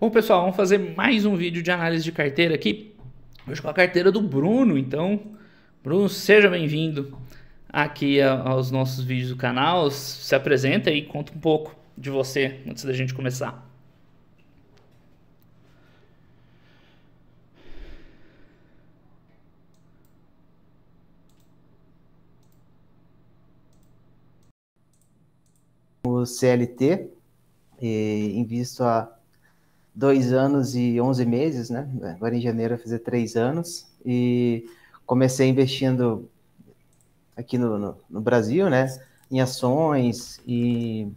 Bom, pessoal, vamos fazer mais um vídeo de análise de carteira aqui. Hoje com a carteira do Bruno, então, Bruno, seja bem-vindo aqui aos nossos vídeos do canal. Se apresenta e conta um pouco de você antes da gente começar. O CLT, invisto eh, a dois anos e onze meses, né? É, agora em janeiro vai fazer três anos. E comecei investindo aqui no, no, no Brasil, né? Em ações e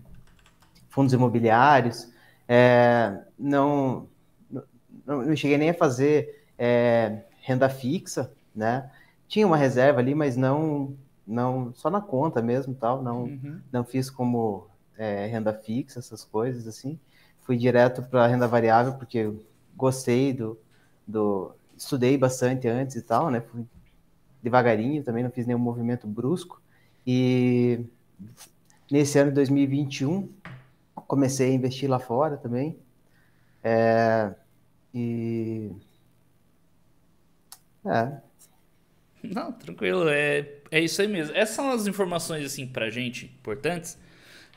fundos imobiliários. É, não, não, não, cheguei nem a fazer é, renda fixa, né? Tinha uma reserva ali, mas não, não só na conta mesmo, tal. Não, uhum. não fiz como é, renda fixa, essas coisas assim fui direto para renda variável, porque gostei do, do. Estudei bastante antes e tal, né? Fui devagarinho também, não fiz nenhum movimento brusco. E nesse ano de 2021, comecei a investir lá fora também. É, e. É. Não, tranquilo, é, é isso aí mesmo. Essas são as informações, assim, para gente importantes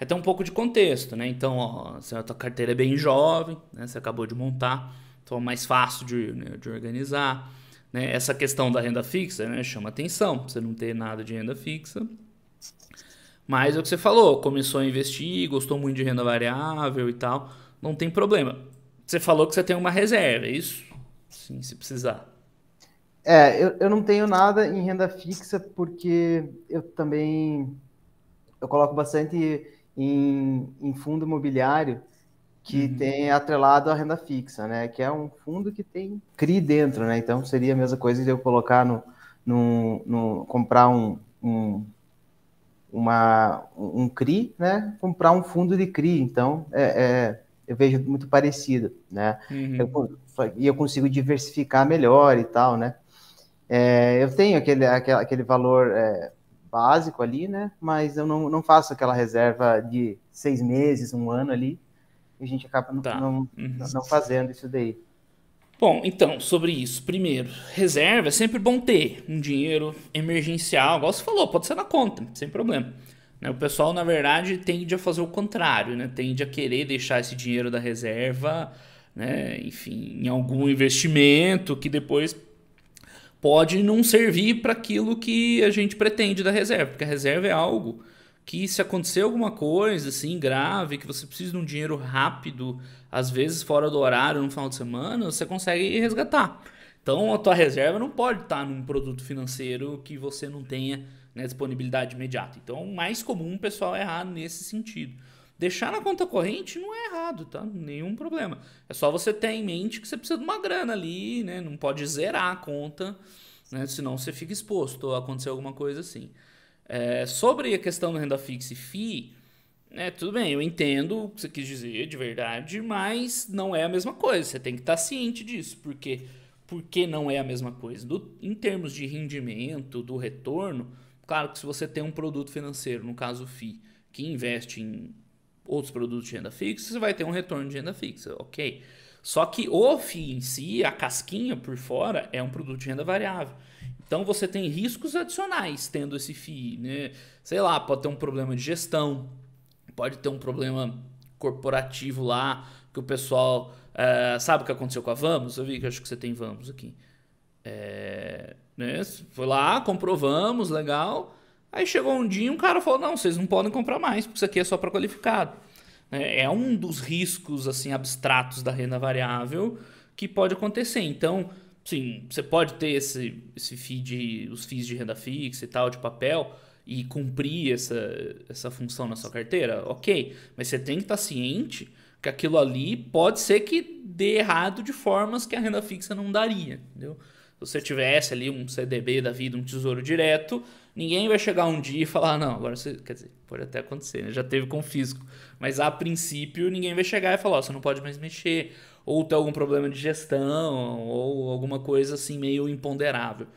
até um pouco de contexto, né? Então, ó, a tua carteira é bem jovem, né? Você acabou de montar, então é mais fácil de, né, de organizar. Né? Essa questão da renda fixa né, chama atenção, você não ter nada de renda fixa. Mas é o que você falou, começou a investir, gostou muito de renda variável e tal, não tem problema. Você falou que você tem uma reserva, é isso? Sim, se precisar. É, eu, eu não tenho nada em renda fixa porque eu também eu coloco bastante em, em fundo imobiliário que uhum. tem atrelado à renda fixa, né? Que é um fundo que tem CRI dentro, né? Então seria a mesma coisa de eu colocar no, no, no comprar um, um uma um CRI, né? Comprar um fundo de CRI. Então é, é eu vejo muito parecido, né? Uhum. Eu, e eu consigo diversificar melhor e tal, né? É, eu tenho aquele, aquele, aquele valor é, básico ali, né? Mas eu não, não faço aquela reserva de seis meses, um ano ali, e a gente acaba não, tá. não, uhum. não fazendo isso daí. Bom, então, sobre isso. Primeiro, reserva é sempre bom ter um dinheiro emergencial, igual você falou, pode ser na conta, sem problema. Né? O pessoal, na verdade, tende a fazer o contrário, né? tende a querer deixar esse dinheiro da reserva, né? enfim, em algum investimento que depois pode não servir para aquilo que a gente pretende da reserva, porque a reserva é algo que se acontecer alguma coisa assim grave, que você precisa de um dinheiro rápido, às vezes fora do horário, no final de semana, você consegue resgatar. Então a tua reserva não pode estar tá num produto financeiro que você não tenha né, disponibilidade imediata. Então, o mais comum o pessoal é errar nesse sentido. Deixar na conta corrente não é errado, tá? Nenhum problema. É só você ter em mente que você precisa de uma grana ali, né? Não pode zerar a conta, né? Senão você fica exposto ou acontecer alguma coisa assim. É, sobre a questão da renda fixa e FII, né, tudo bem, eu entendo o que você quis dizer de verdade, mas não é a mesma coisa. Você tem que estar ciente disso, porque porque não é a mesma coisa. Do, em termos de rendimento, do retorno, claro que se você tem um produto financeiro, no caso o FII, que investe em outros produtos de renda fixa, você vai ter um retorno de renda fixa, ok? Só que o FII em si, a casquinha por fora, é um produto de renda variável. Então você tem riscos adicionais tendo esse FII, né? Sei lá, pode ter um problema de gestão, pode ter um problema corporativo lá, que o pessoal. Uh, sabe o que aconteceu com a Vamos? Eu vi que acho que você tem Vamos aqui. É, né? Foi lá, comprovamos, legal. Aí chegou um dia e um cara falou: não, vocês não podem comprar mais, porque isso aqui é só para qualificado. Né, é um dos riscos assim abstratos da renda variável que pode acontecer. Então, sim, você pode ter esse, esse fee de, os FIIs de renda fixa e tal, de papel, e cumprir essa, essa função na sua carteira, ok. Mas você tem que estar tá ciente que aquilo ali pode ser que dê errado de formas que a renda fixa não daria, entendeu? Se você tivesse ali um CDB da vida, um tesouro direto, Ninguém vai chegar um dia e falar, não, agora você. Quer dizer, pode até acontecer, né? Já teve com o físico, Mas a princípio, ninguém vai chegar e falar, oh, você não pode mais mexer. Ou tem algum problema de gestão, ou alguma coisa assim meio imponderável.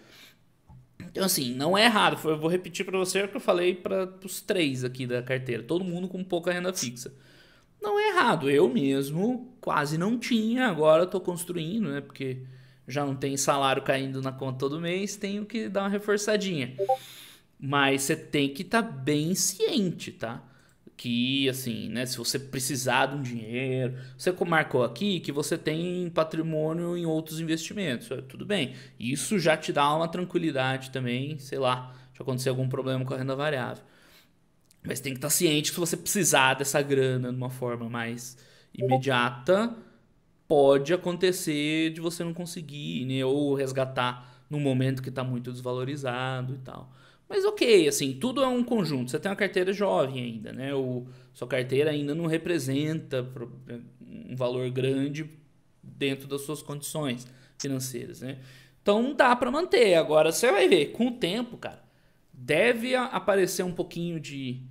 Então, assim, não é errado. Eu vou repetir para você o que eu falei para os três aqui da carteira. Todo mundo com pouca renda fixa. Não é errado. Eu mesmo quase não tinha, agora estou construindo, né? Porque já não tem salário caindo na conta todo mês, tenho que dar uma reforçadinha. Mas você tem que estar tá bem ciente, tá? Que, assim, né? Se você precisar de um dinheiro, você marcou aqui que você tem patrimônio em outros investimentos, é, tudo bem. Isso já te dá uma tranquilidade também, sei lá, se acontecer algum problema com a renda variável. Mas tem que estar tá ciente que se você precisar dessa grana de uma forma mais imediata, pode acontecer de você não conseguir, né? Ou resgatar no momento que está muito desvalorizado e tal. Mas ok, assim, tudo é um conjunto. Você tem uma carteira jovem ainda, né? O, sua carteira ainda não representa um valor grande dentro das suas condições financeiras, né? Então dá para manter. Agora você vai ver, com o tempo, cara, deve aparecer um pouquinho de,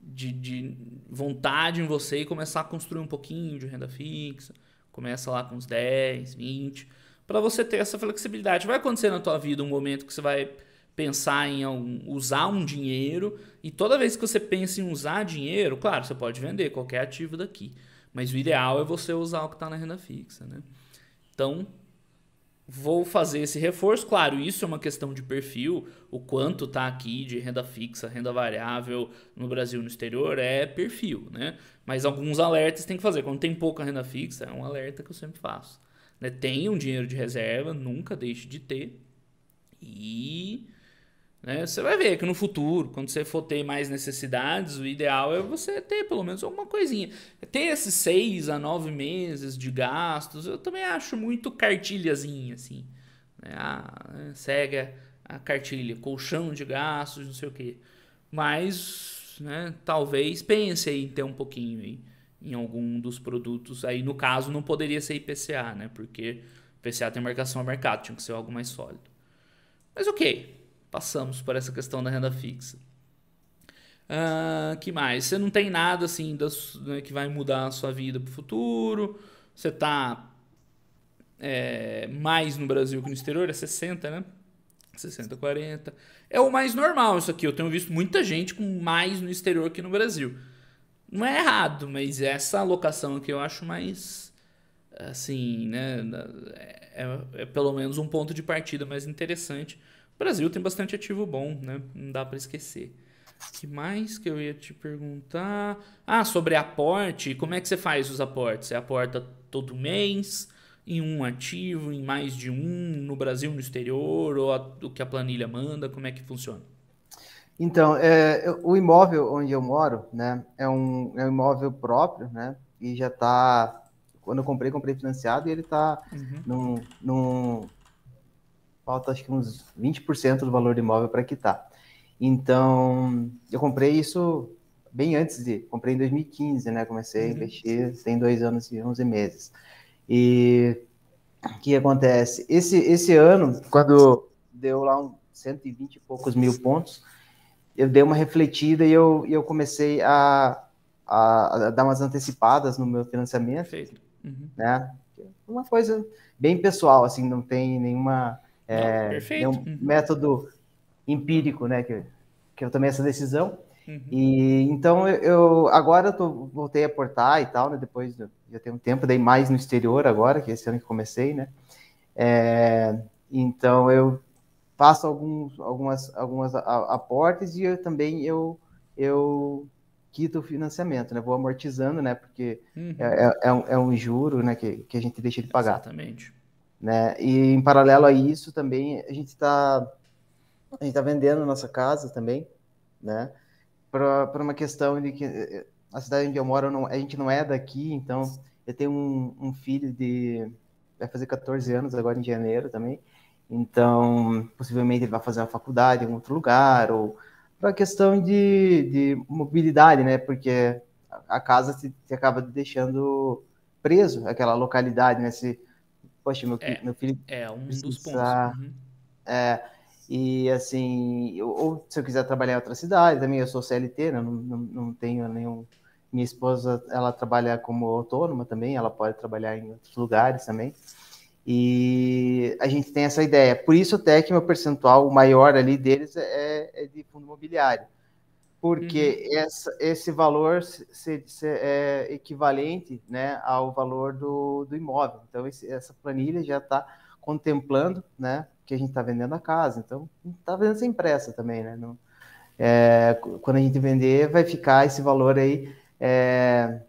de, de vontade em você e começar a construir um pouquinho de renda fixa. Começa lá com uns 10, 20, para você ter essa flexibilidade. Vai acontecer na tua vida um momento que você vai pensar em usar um dinheiro. E toda vez que você pensa em usar dinheiro, claro, você pode vender qualquer ativo daqui. Mas o ideal é você usar o que está na renda fixa. Né? Então, vou fazer esse reforço. Claro, isso é uma questão de perfil. O quanto está aqui de renda fixa, renda variável no Brasil e no exterior é perfil. Né? Mas alguns alertas tem que fazer. Quando tem pouca renda fixa, é um alerta que eu sempre faço. Né? Tenha um dinheiro de reserva, nunca deixe de ter. E né? Você vai ver que no futuro, quando você for ter mais necessidades, o ideal é você ter pelo menos alguma coisinha. Ter esses seis a nove meses de gastos, eu também acho muito cartilhazinha, assim. Né? Ah, segue a cartilha, colchão de gastos, não sei o quê. Mas, né, talvez pense aí em ter um pouquinho aí em algum dos produtos. Aí, no caso, não poderia ser IPCA, né? Porque IPCA tem marcação a mercado, tinha que ser algo mais sólido. Mas ok, passamos por essa questão da renda fixa. Uh, que mais? Você não tem nada assim das, né, que vai mudar a sua vida para o futuro. Você está é, mais no Brasil que no exterior, é 60, né? 60, 40. É o mais normal isso aqui. Eu tenho visto muita gente com mais no exterior que no Brasil. Não é errado, mas essa alocação aqui eu acho mais. Assim, né? É, é pelo menos um ponto de partida mais interessante Brasil tem bastante ativo bom, né? Não dá para esquecer. O que mais que eu ia te perguntar? Ah, sobre aporte. Como é que você faz os aportes? Você aporta todo mês, em um ativo, em mais de um, no Brasil, no exterior, ou a, o que a planilha manda? Como é que funciona? Então, é, o imóvel onde eu moro, né, é um, é um imóvel próprio, né, e já está, quando eu comprei, comprei financiado, e ele está uhum. num falta acho que uns 20% do valor do imóvel para quitar. Então, eu comprei isso bem antes de. Comprei em 2015, né? Comecei a uhum. investir, tem dois anos e 11 meses. E o que acontece? Esse, esse ano, quando deu lá um 120 e poucos mil pontos, eu dei uma refletida e eu, eu comecei a, a, a dar umas antecipadas no meu financiamento. Perfeito. Uhum. Né? Uma coisa bem pessoal, assim, não tem nenhuma é, Perfeito. É um uhum. método empírico, né? Que, que eu tomei essa decisão. Uhum. E então eu agora eu tô, voltei a portar e tal, né? Depois já tem um tempo, dei mais no exterior agora, que é esse ano que comecei, né? É, então eu faço alguns, algumas, algumas aportes e eu, também eu, eu quito o financiamento, né? Vou amortizando, né? Porque uhum. é, é, é, um, é um juro, né? Que, que a gente deixa de pagar. Exatamente. Né? E em paralelo a isso também a gente está a gente tá vendendo nossa casa também, né? Para uma questão de que eh, eh, a cidade onde eu moro não, a gente não é daqui, então eu tenho um, um filho de vai fazer 14 anos agora em janeiro também, então possivelmente ele vai fazer uma faculdade em outro lugar ou para questão de, de mobilidade, né? Porque a casa se, se acaba deixando preso aquela localidade, né? Se, poxa, meu, é, meu filho. É, um precisa, dos pontos. Uhum. É, e assim, eu, ou se eu quiser trabalhar em outra cidade, também eu sou CLT, né? não, não, não tenho nenhum. Minha esposa, ela trabalha como autônoma também, ela pode trabalhar em outros lugares também. E a gente tem essa ideia. Por isso até que meu percentual, maior ali deles é, é de fundo imobiliário porque uhum. essa, esse valor se, se, é equivalente né, ao valor do, do imóvel. Então, esse, essa planilha já está contemplando né, que a gente está vendendo a casa. Então, está vendendo sem pressa também. Né? Não, é, quando a gente vender, vai ficar esse valor aí. É,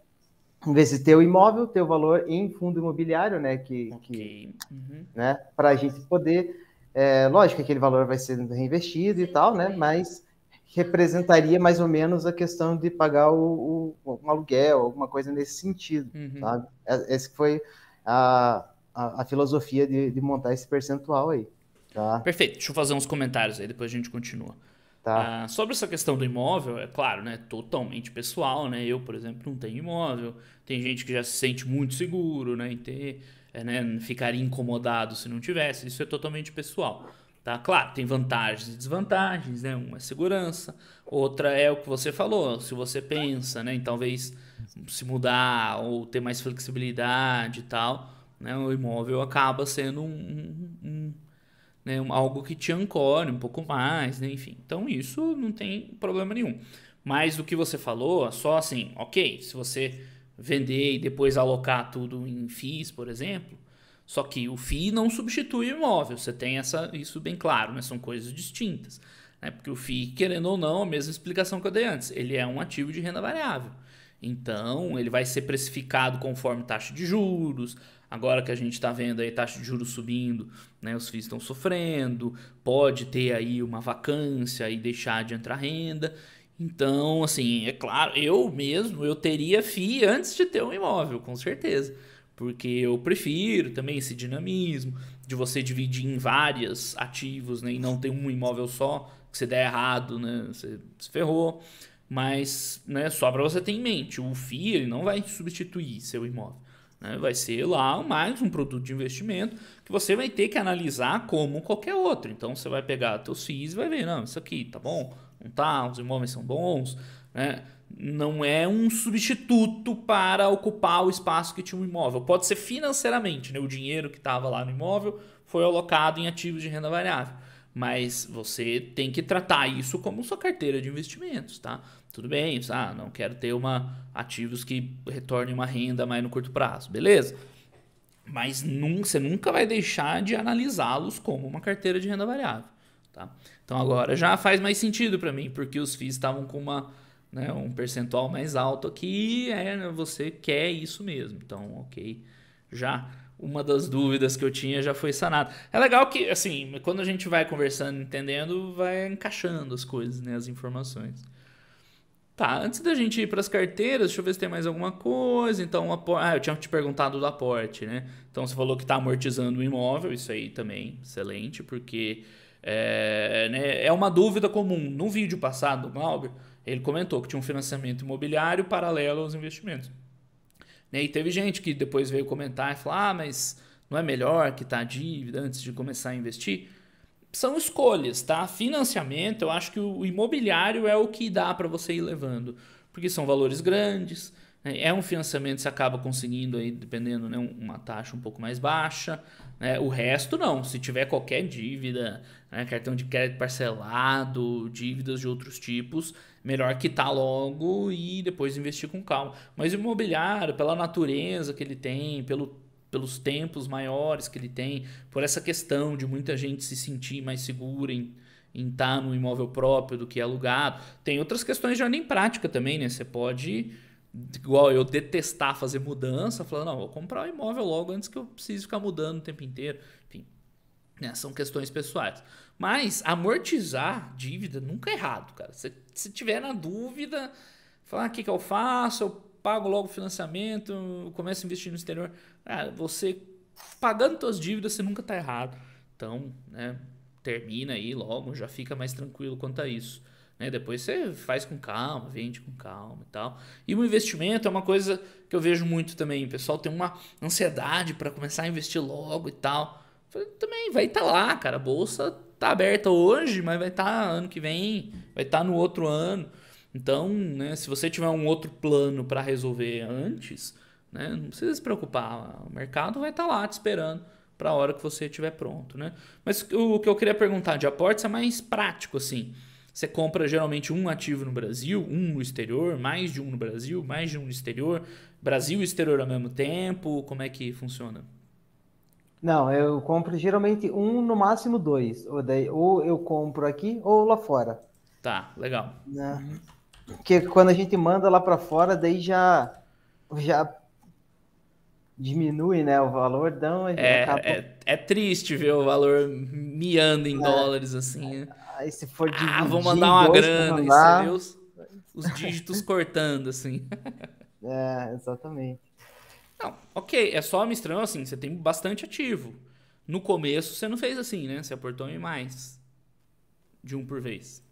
em vez de ter o imóvel, ter o valor em fundo imobiliário, né? Que, okay. que uhum. né, para a gente poder. É, lógico que aquele valor vai sendo reinvestido e tal, né? Mas representaria mais ou menos a questão de pagar o, o um aluguel, alguma coisa nesse sentido, uhum. sabe? É, essa foi a, a, a filosofia de, de, montar esse percentual aí, tá? Perfeito, deixa eu fazer uns comentários aí, depois a gente continua. Tá. Ah, sobre essa questão do imóvel, é claro, né? Totalmente pessoal, né? Eu, por exemplo, não tenho imóvel. Tem gente que já se sente muito seguro, né? Em ter, é, né? Ficaria incomodado se não tivesse. Isso é totalmente pessoal. Tá? Claro, tem vantagens e desvantagens, né? Uma é segurança, outra é o que você falou, se você pensa, né, em talvez se mudar ou ter mais flexibilidade e tal, né, o imóvel acaba sendo um, um, um né, um, algo que te ancore um pouco mais, né, enfim. Então isso não tem problema nenhum. Mas o que você falou, só assim, ok, se você vender e depois alocar tudo em FIIs, por exemplo, só que o FII não substitui o imóvel, você tem essa, isso bem claro, né? são coisas distintas. Né? Porque o FII, querendo ou não, é a mesma explicação que eu dei antes, ele é um ativo de renda variável. Então, ele vai ser precificado conforme taxa de juros. Agora que a gente está vendo aí taxa de juros subindo, né, os FIIs estão sofrendo, pode ter aí uma vacância e deixar de entrar renda. Então, assim, é claro, eu mesmo, eu teria FII antes de ter um imóvel, com certeza porque eu prefiro também esse dinamismo de você dividir em vários ativos né, e não ter um imóvel só, que se der errado, né, você se ferrou. Mas né, só para você ter em mente, o FII ele não vai substituir seu imóvel. Né? Vai ser lá mais um produto de investimento que você vai ter que analisar como qualquer outro. Então você vai pegar seus FIIs e vai ver, não, isso aqui tá bom, não tá, os imóveis são bons, né? Não é um substituto para ocupar o espaço que tinha um imóvel. Pode ser financeiramente, né? o dinheiro que estava lá no imóvel foi alocado em ativos de renda variável. Mas você tem que tratar isso como sua carteira de investimentos, tá? Tudo bem, ah, não quero ter uma ativos que retornem uma renda mais no curto prazo, beleza? Mas nunca, você nunca vai deixar de analisá-los como uma carteira de renda variável, tá? Então agora já faz mais sentido para mim porque os FIIs estavam com uma né, um percentual mais alto aqui, é, você quer isso mesmo. Então, ok, já uma das dúvidas que eu tinha já foi sanada. É legal que, assim, quando a gente vai conversando, entendendo, vai encaixando as coisas, né, as informações. Tá, antes da gente ir para as carteiras, deixa eu ver se tem mais alguma coisa. Então, ah, eu tinha te perguntado do aporte, né? Então, você falou que está amortizando o imóvel, isso aí também, excelente, porque é, né, é uma dúvida comum. No vídeo passado, Glauber, ele comentou que tinha um financiamento imobiliário paralelo aos investimentos. Né, e teve gente que depois veio comentar e falar: ah, mas não é melhor quitar a dívida antes de começar a investir? São escolhas, tá? Financiamento, eu acho que o imobiliário é o que dá para você ir levando, porque são valores grandes, né, é um financiamento que você acaba conseguindo aí, dependendo, né, uma taxa um pouco mais baixa. Né? O resto não. Se tiver qualquer dívida, né, cartão de crédito parcelado, dívidas de outros tipos, melhor quitar logo e depois investir com calma. Mas o imobiliário, pela natureza que ele tem, pelo, pelos tempos maiores que ele tem, por essa questão de muita gente se sentir mais segura em em estar tá no imóvel próprio do que alugado. Tem outras questões de ordem prática também, né? Você pode, igual eu, detestar fazer mudança, falando, não, vou comprar o um imóvel logo antes que eu precise ficar mudando o tempo inteiro. Enfim, né? são questões pessoais. Mas amortizar dívida nunca é errado, cara. Se, se tiver na dúvida, falar o ah, que, que eu faço, eu pago logo o financiamento, eu começo a investir no exterior. Cara, você pagando suas dívidas, você nunca está errado. Então, né, termina aí logo, já fica mais tranquilo quanto a isso. Né? Depois você faz com calma, vende com calma e tal. E o investimento é uma coisa que eu vejo muito também. O pessoal tem uma ansiedade para começar a investir logo e tal. Também vai estar tá lá, cara. A bolsa tá aberta hoje, mas vai estar tá ano que vem, vai estar tá no outro ano. Então, né, se você tiver um outro plano para resolver antes, né, não precisa se preocupar, o mercado vai estar tá lá te esperando para a hora que você estiver pronto, né? Mas o que eu queria perguntar de aportes é mais prático assim. Você compra geralmente um ativo no Brasil, um no exterior, mais de um no Brasil, mais de um no exterior, Brasil e exterior ao mesmo tempo, como é que funciona? Não, eu compro geralmente um, no máximo dois. Ou, daí, ou eu compro aqui ou lá fora. Tá, legal. Né? Porque quando a gente manda lá para fora, daí já, já diminui né, o valor. Então é, acaba... é, é, triste ver o valor miando em é, dólares assim. Né? Aí se for ah, dividir, ah, vou mandar uma grana, mandar... Isso, os, os dígitos cortando assim. É, exatamente. Não, ok, é só mistrão assim, você tem bastante ativo. No começo você não fez assim, né? Você aportou em mais de um por vez.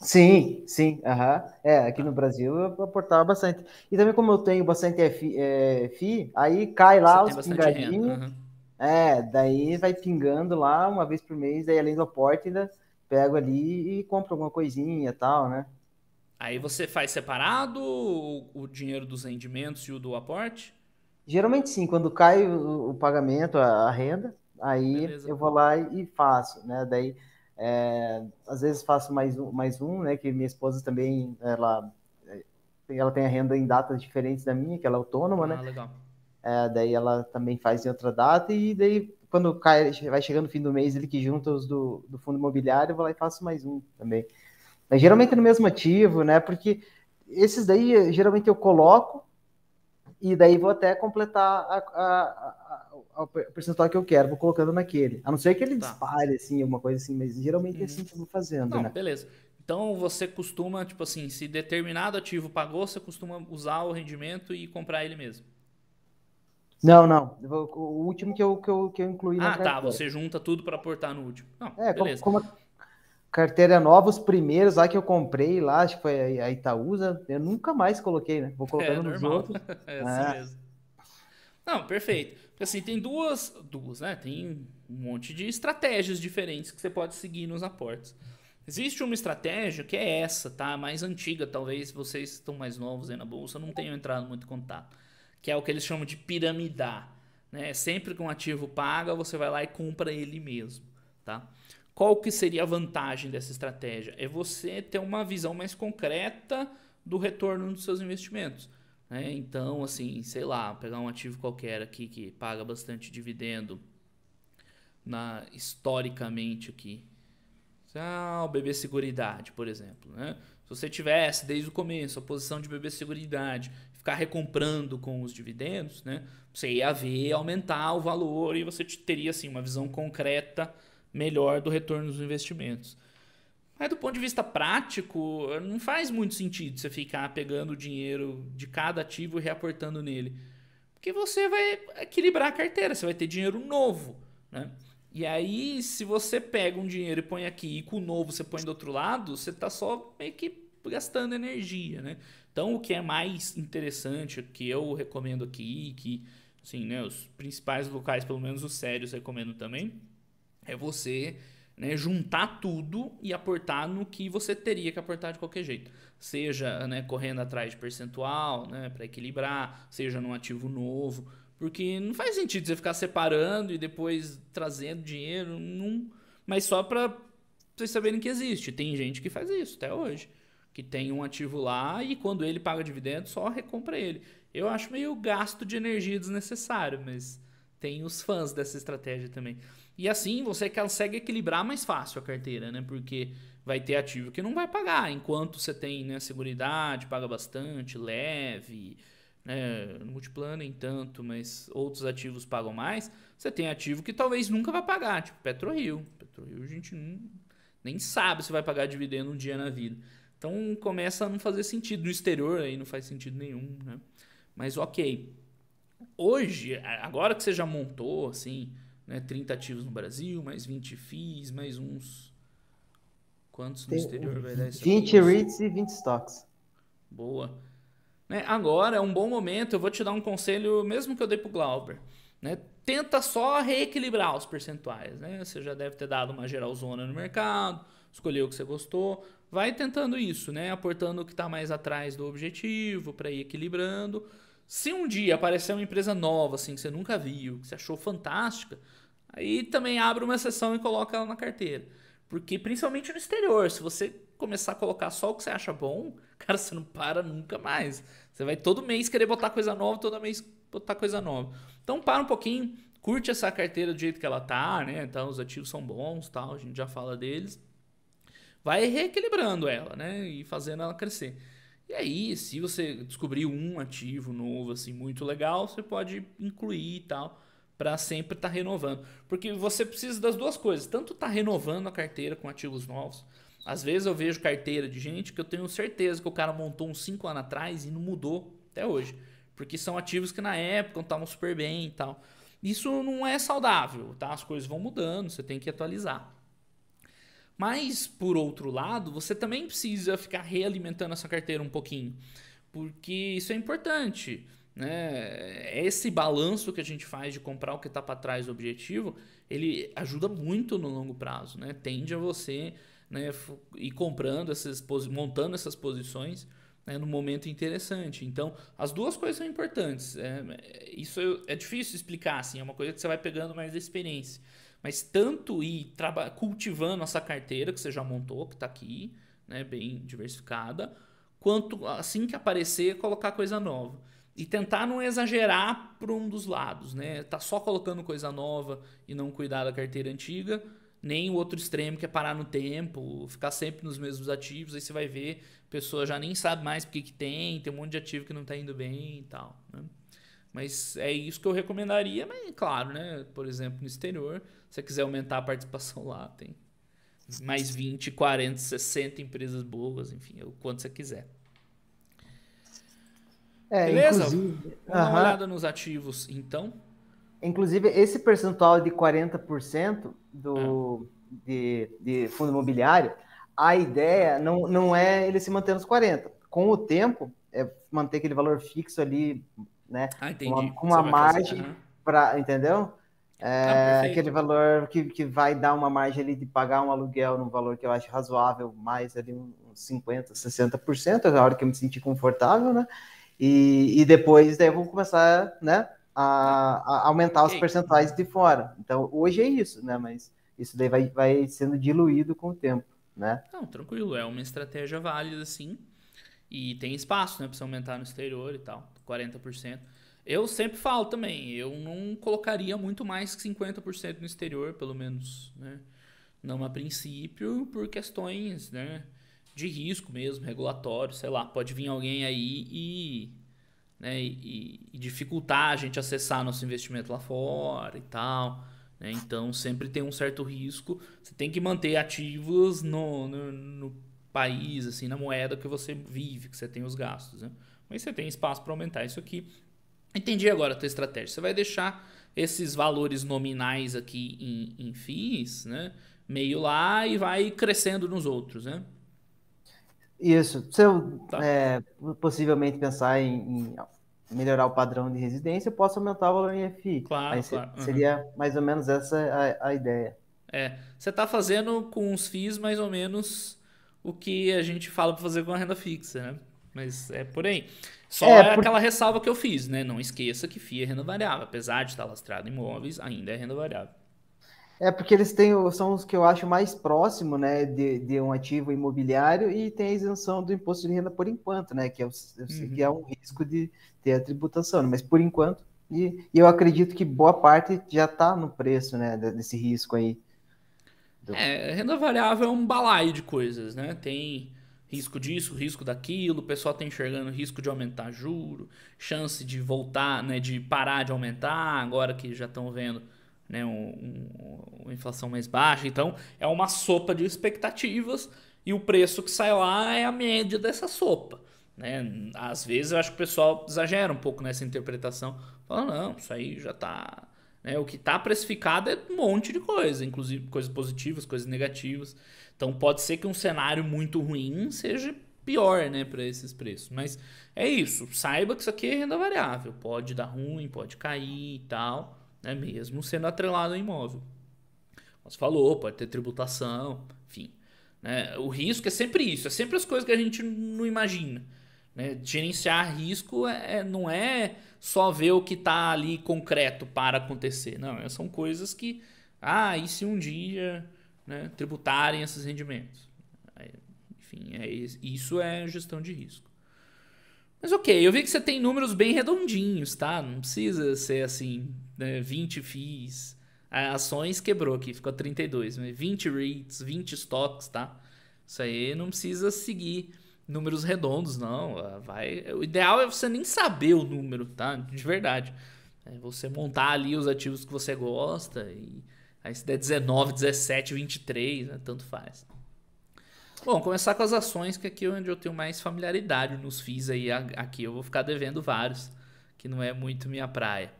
Sim, sim, aham. Uh -huh. É, aqui no Brasil eu aportava bastante. E também como eu tenho bastante FI, é, FI aí cai lá você os pingadinhos. É, daí vai pingando lá uma vez por mês, daí além do aporte ainda pego ali e compro alguma coisinha e tal, né? Aí você faz separado o dinheiro dos rendimentos e o do aporte? Geralmente sim, quando cai o, o pagamento, a, a, renda, aí Beleza. eu vou lá e faço, né? Daí é, às vezes faço mais um, mais um, né? Que minha esposa também ela é, ela tem a renda em datas diferentes da minha, que ela é autônoma, né? ah, né? Legal. É, daí ela também faz em outra data e daí quando cai, vai chegando o fim do mês, ele que junta os do, do fundo imobiliário, eu vou lá e faço mais um também. Mas geralmente é no mesmo ativo, né? Porque esses daí geralmente eu coloco e daí vou até completar a, a, a, a, percentual que eu quero, vou colocando naquele. A não ser que ele tá. dispare, assim, alguma coisa assim, mas geralmente é assim que eu vou fazendo. Não, né? beleza. Então você costuma, tipo assim, se determinado ativo pagou, você costuma usar o rendimento e comprar ele mesmo. Não, não. O último que eu, que eu, que eu incluí Ah, tá. Você junta tudo para aportar no último. Não, é, beleza. Como, como carteira nova, os primeiros lá que eu comprei lá, acho que foi a Itaúsa, eu nunca mais coloquei, né? Vou colocando é, nos normal. outros. é assim é. mesmo. Não, perfeito. Assim, tem duas, duas, né? Tem um monte de estratégias diferentes que você pode seguir nos aportes. Existe uma estratégia que é essa, tá? Mais antiga, talvez vocês estão mais novos aí na bolsa, não tenham entrado muito em contato. Que é o que eles chamam de piramidar. Né? Sempre que um ativo paga, você vai lá e compra ele mesmo, tá? Qual que seria a vantagem dessa estratégia? É você ter uma visão mais concreta do retorno dos seus investimentos. Né? Então, assim, sei lá, pegar um ativo qualquer aqui que paga bastante dividendo na, historicamente aqui. Ah, o BB Seguridade, por exemplo. Né? Se você tivesse desde o começo a posição de BB Seguridade, ficar recomprando com os dividendos, né? você ia ver aumentar o valor e você teria assim, uma visão concreta melhor do retorno dos investimentos. Mas do ponto de vista prático, não faz muito sentido você ficar pegando o dinheiro de cada ativo e reaportando nele. Porque você vai equilibrar a carteira, você vai ter dinheiro novo. Né? E aí, se você pega um dinheiro e põe aqui e com o novo você põe do outro lado, você está só meio que gastando energia. Né? Então, o que é mais interessante, que eu recomendo aqui, que assim, né, os principais locais, pelo menos os sérios, recomendo também, é você né, juntar tudo e aportar no que você teria que aportar de qualquer jeito. Seja né, correndo atrás de percentual, né, para equilibrar, seja num ativo novo. Porque não faz sentido você ficar separando e depois trazendo dinheiro, mas só para vocês saberem que existe. Tem gente que faz isso até hoje. Que tem um ativo lá e quando ele paga dividendo, só recompra ele. Eu acho meio gasto de energia desnecessário, mas tem os fãs dessa estratégia também. E assim você consegue equilibrar mais fácil a carteira, né? Porque vai ter ativo que não vai pagar, enquanto você tem né, seguridade, paga bastante, leve, né, no multiplano nem tanto, mas outros ativos pagam mais. Você tem ativo que talvez nunca vai pagar, tipo PetroRio. PetroRio a gente não, nem sabe se vai pagar dividendo um dia na vida. Então começa a não fazer sentido. No exterior aí não faz sentido nenhum, né? Mas ok. Hoje, agora que você já montou, assim, né, 30 ativos no Brasil, mais 20 FIIs, mais uns. Quantos no Tem exterior vai dar isso? 20 REITs e 20 stocks. Boa. Né, agora é um bom momento, eu vou te dar um conselho, mesmo que eu dei para o Glauber. Né, tenta só reequilibrar os percentuais. Né? Você já deve ter dado uma geralzona no mercado, escolheu o que você gostou. Vai tentando isso, né? aportando o que está mais atrás do objetivo para ir equilibrando. Se um dia aparecer uma empresa nova, assim, que você nunca viu, que você achou fantástica, aí também abre uma exceção e coloca ela na carteira. Porque, principalmente no exterior, se você começar a colocar só o que você acha bom, cara, você não para nunca mais. Você vai todo mês querer botar coisa nova, todo mês botar coisa nova. Então, para um pouquinho, curte essa carteira do jeito que ela tá, né? Então, os ativos são bons, tal, a gente já fala deles. Vai reequilibrando ela, né? E fazendo ela crescer. E aí, se você descobrir um ativo novo, assim, muito legal, você pode incluir e tal, para sempre estar tá renovando. Porque você precisa das duas coisas, tanto estar tá renovando a carteira com ativos novos. Às vezes eu vejo carteira de gente que eu tenho certeza que o cara montou uns 5 anos atrás e não mudou até hoje. Porque são ativos que na época estavam super bem e tal. Isso não é saudável, tá? As coisas vão mudando, você tem que atualizar. Mas, por outro lado, você também precisa ficar realimentando a sua carteira um pouquinho, porque isso é importante. Né? É esse balanço que a gente faz de comprar o que está para trás do objetivo, ele ajuda muito no longo prazo. Né? Tende a você né, ir comprando, essas, montando essas posições né, no momento interessante. Então, as duas coisas são importantes. É, é, isso é difícil explicar, assim, é uma coisa que você vai pegando mais da experiência. Mas tanto ir cultivando essa carteira que você já montou, que está aqui, né, bem diversificada, quanto assim que aparecer, colocar coisa nova. E tentar não exagerar para um dos lados, né? Tá só colocando coisa nova e não cuidar da carteira antiga, nem o outro extremo que é parar no tempo, ficar sempre nos mesmos ativos, aí você vai ver, a pessoa já nem sabe mais porque que tem, tem um monte de ativo que não está indo bem e tal. Né? Mas é isso que eu recomendaria, mas claro, né? Por exemplo, no exterior, se você quiser aumentar a participação lá, tem mais 20, 40, 60 empresas boas, enfim, é o quanto você quiser. É, Beleza? Inclusive, Uma olhada nos ativos, então. Inclusive, esse percentual de 40% do, é. de, de fundo imobiliário, a ideia não, não é ele se manter nos 40%. Com o tempo, é manter aquele valor fixo ali né? Ah, entendi. Uma, uma margem uhum. para, entendeu? Ah, é, ah, aquele valor que, que vai dar uma margem ali de pagar um aluguel num valor que eu acho razoável, mais ali uns 50%, 60%, na hora que eu me sentir confortável, né? E, e depois daí eu vou começar, né? A, a aumentar os percentuais de fora. Então, hoje é isso, né? Mas isso daí vai, vai sendo diluído com o tempo, né? Não, tranquilo. É uma estratégia válida, sim. E tem espaço, né? Pra você aumentar no exterior e tal. 40%. Eu sempre falo também, eu não colocaria muito mais que 50% no exterior, pelo menos, né? Não a princípio, por questões, né? De risco mesmo, regulatório, sei lá, pode vir alguém aí e, né, e, e dificultar a gente acessar nosso investimento lá fora e tal. Né? Então sempre tem um certo risco. Você tem que manter ativos no, no, no país, assim, na moeda que você vive, que você tem os gastos. Né? Mas você tem espaço para aumentar isso aqui. Entendi agora a tua estratégia. Você vai deixar esses valores nominais aqui em, em FIIs, né? Meio lá e vai crescendo nos outros, né? Isso. Se eu tá. é, possivelmente pensar em, em, melhorar o padrão de residência, eu posso aumentar o valor em FI. Claro, Uhum. Seria mais ou menos essa a, a ideia. É. Você está fazendo com os FIIs mais ou menos o que a gente fala para fazer com a renda fixa, né? Mas é por aí. Só é, é por... aquela ressalva que eu fiz, né? Não esqueça que fia é renda variável. Apesar de estar lastrado em imóveis, ainda é renda variável. É porque eles têm, são os que eu acho mais próximo, né, de, de um ativo imobiliário e tem a isenção do imposto de renda por enquanto, né, que é, uhum. que é uhum. um risco de ter a tributação, né, mas por enquanto, e, e eu acredito que boa parte já está no preço, né, desse risco aí. Do... É, renda variável é um balaio de coisas, né, tem risco disso, risco daquilo, o pessoal está enxergando risco de aumentar juro, chance de voltar, né, de parar de aumentar, agora que já estão vendo né, um, um, uma inflação mais baixa. Então, é uma sopa de expectativas e o preço que sai lá é a média dessa sopa. Né? Às vezes eu acho que o pessoal exagera um pouco nessa interpretação, fala, não, isso aí já está né? O que está precificado é um monte de coisa, inclusive coisas positivas, coisas negativas. Então pode ser que um cenário muito ruim seja pior né, para esses preços. Mas é isso. Saiba que isso aqui é renda variável. Pode dar ruim, pode cair e tal, né, mesmo sendo atrelado ao imóvel. Você falou, pode ter tributação, enfim. Né? O risco é sempre isso, é sempre as coisas que a gente não imagina. Né? Gerenciar risco é, é, não é só ver o que está ali concreto para acontecer. Não, é, são coisas que. Ah, e se um dia né, tributarem esses rendimentos? Enfim, é, isso é gestão de risco. Mas ok, eu vi que você tem números bem redondinhos, tá? Não precisa ser assim, né, 20 FIIs. Ações quebrou aqui, ficou 32. 20 REITs, 20 stocks, tá? Isso aí não precisa seguir números redondos, não. Ah, vai, o ideal é você nem saber o número, tá? De verdade. É você montar ali os ativos que você gosta e aí se der 19, 17, 23, né? tanto faz. Bom, começar com as ações, que aqui é onde eu tenho mais familiaridade nos FIIs aí, aqui eu vou ficar devendo vários, que não é muito minha praia.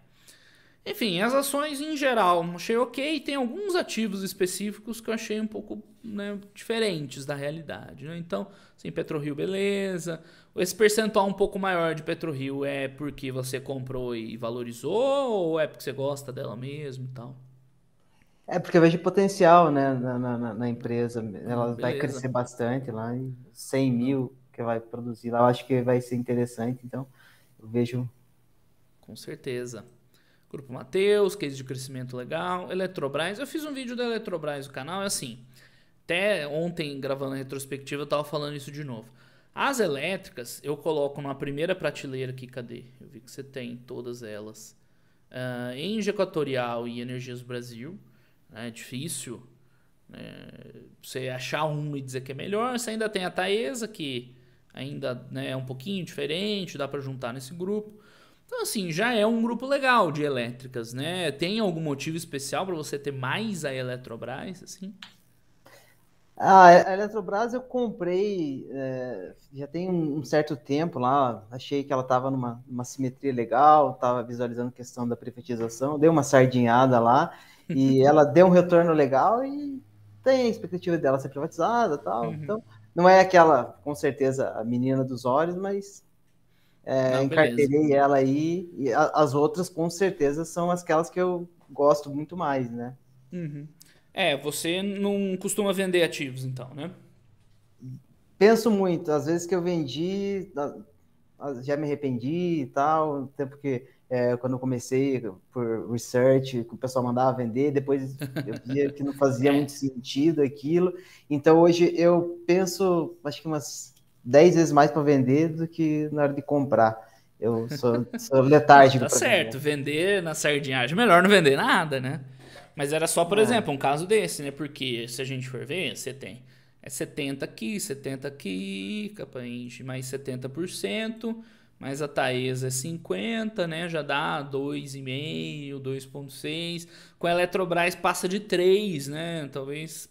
Enfim, as ações em geral achei ok. Tem alguns ativos específicos que eu achei um pouco né, diferentes da realidade. Né? Então, assim, PetroRio, beleza. Esse percentual um pouco maior de PetroRio é porque você comprou e valorizou ou é porque você gosta dela mesmo e tal? É porque eu vejo potencial né, na, na, na empresa. Ela hum, beleza. vai crescer bastante lá, 100 mil que vai produzir lá. Eu acho que vai ser interessante, então eu vejo. Com certeza. Grupo Mateus, case de crescimento legal, Eletrobras. Eu fiz um vídeo da Eletrobras no canal, é assim. Até ontem, gravando a retrospectiva, eu tava falando isso de novo. As elétricas, eu coloco numa primeira prateleira aqui, cadê? Eu vi que você tem todas elas. Uh, em Equatorial e Energias Brasil, né, é difícil né, você achar uma e dizer que é melhor. Você ainda tem a Taesa, que ainda né, é um pouquinho diferente, dá para juntar nesse grupo. Então, assim, já é um grupo legal de elétricas, né? Tem algum motivo especial para você ter mais a Eletrobras, assim? Ah, a Eletrobras eu comprei é, já tem um certo tempo lá, achei que ela estava numa, numa simetria legal, estava visualizando a questão da privatização, dei uma sardinhada lá e ela deu um retorno legal e tem a expectativa dela ser privatizada tal. Uhum. Então, não é aquela, com certeza, a menina dos olhos, mas é, Não, encarterei ela aí. E a, as outras, com certeza, são aquelas que eu gosto muito mais, né? Uhum. É, você não costuma vender ativos, então, né? Penso muito. Às vezes que eu vendi, ah, já me arrependi e tal. Até porque é, quando eu comecei por research, que o pessoal mandava vender, depois eu via que não fazia é. muito sentido aquilo. Então, hoje eu penso, acho que umas dez vezes mais para vender do que na hora de comprar. Eu sou, sou letárgico. tá certo, vender na sardinhagem. é Melhor não vender nada, né? Mas era só, por é. exemplo, um caso desse, né? Porque se a gente for ver, você tem é 70 aqui, 70 aqui, capa inch mais 70%, mais a Taesa é 50, né? Já dá 2,5, 2,6. Com a Eletrobras passa de 3, né? Talvez.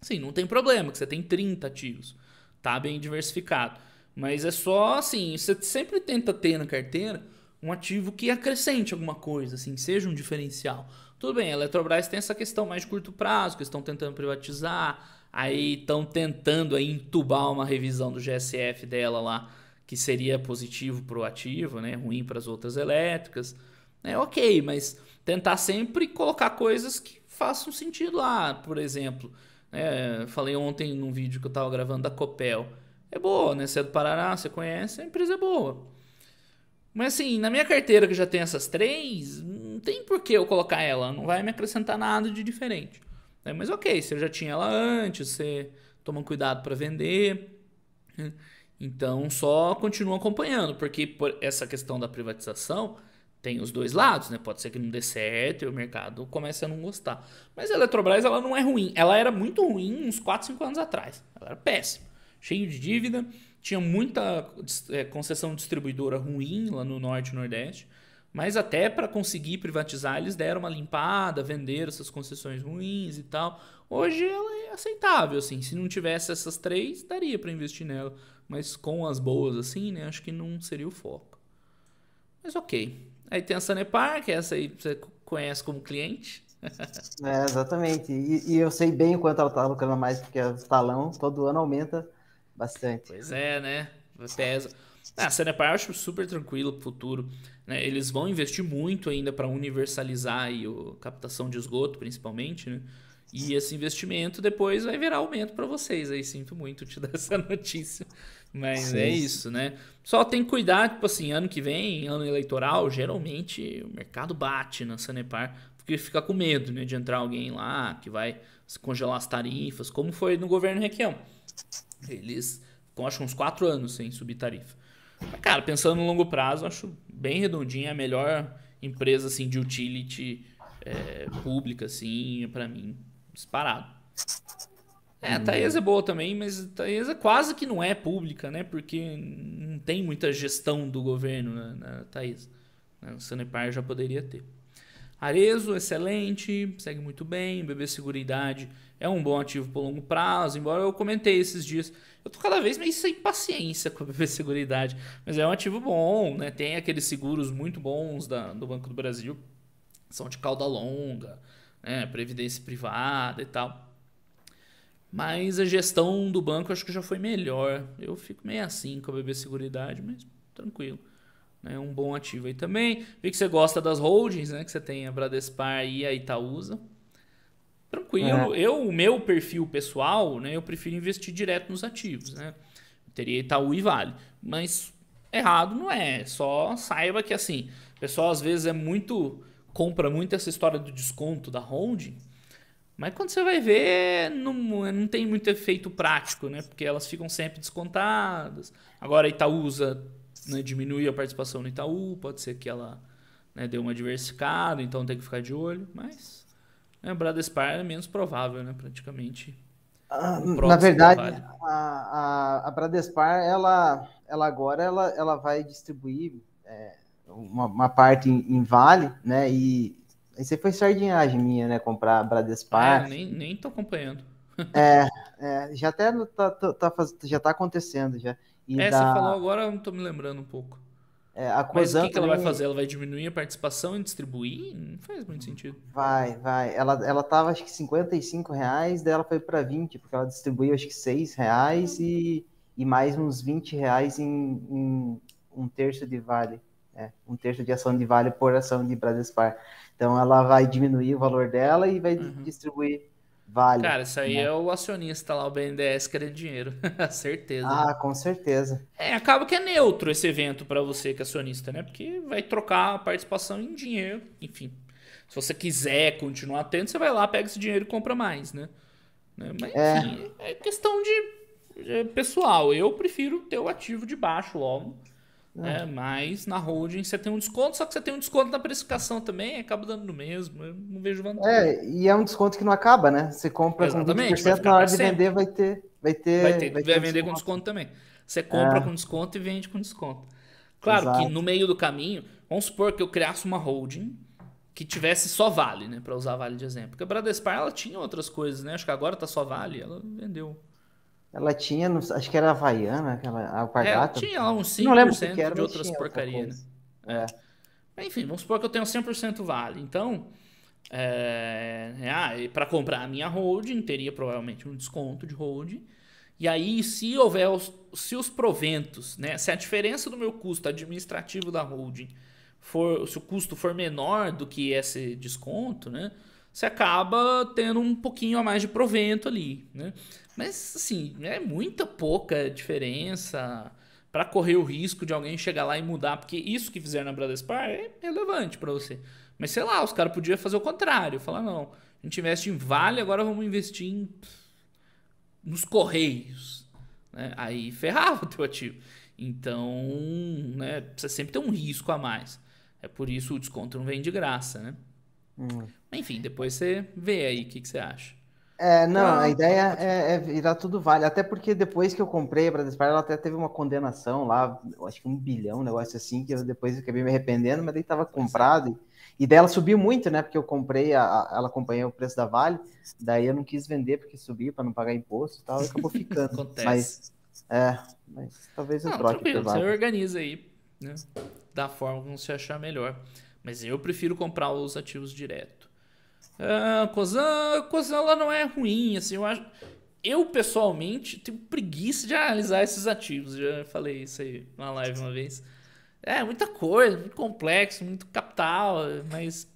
assim, não tem problema, que você tem 30 ativos tá bem diversificado. Mas é só assim, você sempre tenta ter na carteira um ativo que acrescente alguma coisa, assim, seja um diferencial. Tudo bem, a Eletrobras tem essa questão mais de curto prazo, que estão tentando privatizar, aí estão tentando aí, entubar uma revisão do GSF dela lá, que seria positivo para o ativo, né? ruim para as outras elétricas. É ok, mas tentar sempre colocar coisas que façam sentido lá, por exemplo. É, falei ontem num vídeo que eu estava gravando da Copel. É boa, né? Você é do Paraná, você conhece, a empresa é boa. Mas assim, na minha carteira que já tem essas três, não tem por que eu colocar ela, não vai me acrescentar nada de diferente. É, mas ok, você já tinha ela antes, você toma cuidado para vender. Né? Então só continua acompanhando, porque por essa questão da privatização, tem os dois lados, né? Pode ser que não dê certo e o mercado comece a não gostar. Mas a Eletrobras, ela não é ruim. Ela era muito ruim uns 4, 5 anos atrás. Ela era péssima. Cheio de dívida, tinha muita é, concessão distribuidora ruim lá no Norte e Nordeste. Mas até para conseguir privatizar, eles deram uma limpada, venderam essas concessões ruins e tal. Hoje ela é aceitável, assim. Se não tivesse essas três, daria para investir nela. Mas com as boas, assim, né? Acho que não seria o foco. Mas ok. Aí tem a Sanepar, que é essa aí que você conhece como cliente. É, exatamente. E, e, eu sei bem o quanto ela está lucrando mais, porque é o talão todo ano aumenta bastante. Pois é, né? Pesa. Ah, a Sanepar eu acho super tranquilo pro futuro. Né? Eles vão investir muito ainda para universalizar aí a captação de esgoto, principalmente, né? E esse investimento depois vai virar aumento para vocês aí. Sinto muito te dar essa notícia. Mas Sim. é isso, né? Só tem que cuidar, tipo assim, ano que vem, ano eleitoral, geralmente o mercado bate na Sanepar, porque fica com medo, né, de entrar alguém lá que vai congelar as tarifas, como foi no governo Requião. Eles ficam, acho, uns quatro anos sem subir tarifa. Mas, cara, pensando no longo prazo, acho bem redondinha a melhor empresa, assim, de utility é, pública, assim, para mim, disparado. É, a Taesa é boa também, mas a Taesa é quase que não é pública, né? Porque não tem muita gestão do governo na, né, na né, Taesa. Né, o Sanepar já poderia ter. Arezo, excelente, segue muito bem. BB Seguridade é um bom ativo por longo prazo, embora eu comentei esses dias. Eu tô cada vez meio sem paciência com a BB Seguridade, mas é um ativo bom, né? Tem aqueles seguros muito bons da, do Banco do Brasil, são de cauda longa, né? Previdência privada e tal mas a gestão do banco acho que já foi melhor. Eu fico meio assim com a BB Seguridade, mas tranquilo. É um bom ativo aí também. Vi que você gosta das holdings, né? Que você tem a Bradespar e a Itaúsa. Tranquilo. É. Eu, o meu perfil pessoal, né? Eu prefiro investir direto nos ativos, né? Eu teria Itaú e Vale. Mas errado não é. Só saiba que assim, o pessoal às vezes é muito compra muito essa história do desconto da holding mas quando você vai ver, não, não tem muito efeito prático, né? Porque elas ficam sempre descontadas. Agora a Itaúsa né, diminui a participação no Itaú, pode ser que ela né, deu uma diversificada, então tem que ficar de olho, mas né, Bradespar é menos provável, né? Praticamente. Ah, na verdade, a, a, a, Bradespar, ela, ela agora ela, ela vai distribuir é, uma, uma, parte em, em, vale, né? E, isso foi sardinhagem minha, né? Comprar Bradespar. Ah, nem, nem tô acompanhando. é, é, já até tá, tá, tá já tá acontecendo já. E é, da... você falou agora, eu não tô me lembrando um pouco. É, a Mas o que, que ela vai fazer? Ela vai diminuir a participação e distribuir? Não faz muito sentido. Vai, vai. Ela, ela tava acho que 55 reais, daí ela foi para 20, porque ela distribuiu acho que 6 reais e, e mais uns 20 reais em, em um terço de vale. É, um terço de ação de vale por ação de Bradespar. Então ela vai diminuir o valor dela e vai uhum. distribuir vale. Cara, isso aí né? é o acionista lá, o BNDES querendo dinheiro, certeza. Ah, né? com certeza. É, acaba que é neutro esse evento para você que é acionista, né? Porque vai trocar a participação em dinheiro, enfim. Se você quiser continuar tendo, você vai lá, pega esse dinheiro e compra mais, né? né? Mas é, enfim, é questão de, de é, pessoal. Eu prefiro ter o ativo de baixo logo é. mas na holding você tem um desconto, só que você tem um desconto na precificação também, acaba dando no mesmo. Eu não vejo vantagem. É, e é um desconto que não acaba, né? Você compra Exatamente, com 20%, na hora de vender vai ter. Vai ter. Vai, ter, vai, ter vai vender desconto. com desconto também. Você compra é. com desconto e vende com desconto. Claro Exato. que no meio do caminho, vamos supor que eu criasse uma holding que tivesse só Vale, né? Para usar Vale de exemplo. Porque a Bradespar ela tinha outras coisas, né? Acho que agora tá só Vale, ela vendeu ela tinha, acho que era Havaiana, aquela alpargata. É, tinha lá uns 5% não lembro que era, de outras porcarias. né é. Enfim, vamos supor que eu tenho 100% vale. Então, é, é, né, ah, para comprar a minha holding, teria provavelmente um desconto de holding. E aí, se houver os, se os proventos, né, se a diferença do meu custo administrativo da holding for, se o custo for menor do que esse desconto, né, você acaba tendo um pouquinho a mais de provento ali, né? Mas, assim, é muita pouca diferença para correr o risco de alguém chegar lá e mudar, porque isso que fizeram na Bradespar é relevante para você. Mas, sei lá, os caras podiam fazer o contrário, falar, não, a gente investe em Vale, agora vamos investir em... nos Correios. Né? Aí ferrava o teu ativo. Então, né, você sempre tem um risco a mais. É por isso o desconto não vem de graça, né? Hum. Enfim, depois você vê aí o que, que você acha. É, não, ah, a ideia é, é, virar tudo vale. Até porque depois que eu comprei a Bradespar, ela até teve uma condenação lá, acho que um bilhão, um negócio assim, que eu depois acabei me arrependendo, mas daí estava é. comprado. E, e daí ela subiu muito, né? Porque eu comprei, a, a, ela acompanhou o preço da Vale, daí eu não quis vender porque subiu para não pagar imposto e tal, e acabou ficando. Acontece. Mas, é, mas talvez eu não, troque. Tranquilo, você organiza aí, né? Da forma como você achar melhor. Mas eu prefiro comprar os ativos direto. Ah, Cosan, ela não é ruim, assim, eu acho. Eu, pessoalmente, tenho preguiça de analisar esses ativos. Já falei isso aí na live uma vez. É, muita coisa, muito complexo, muito capital, mas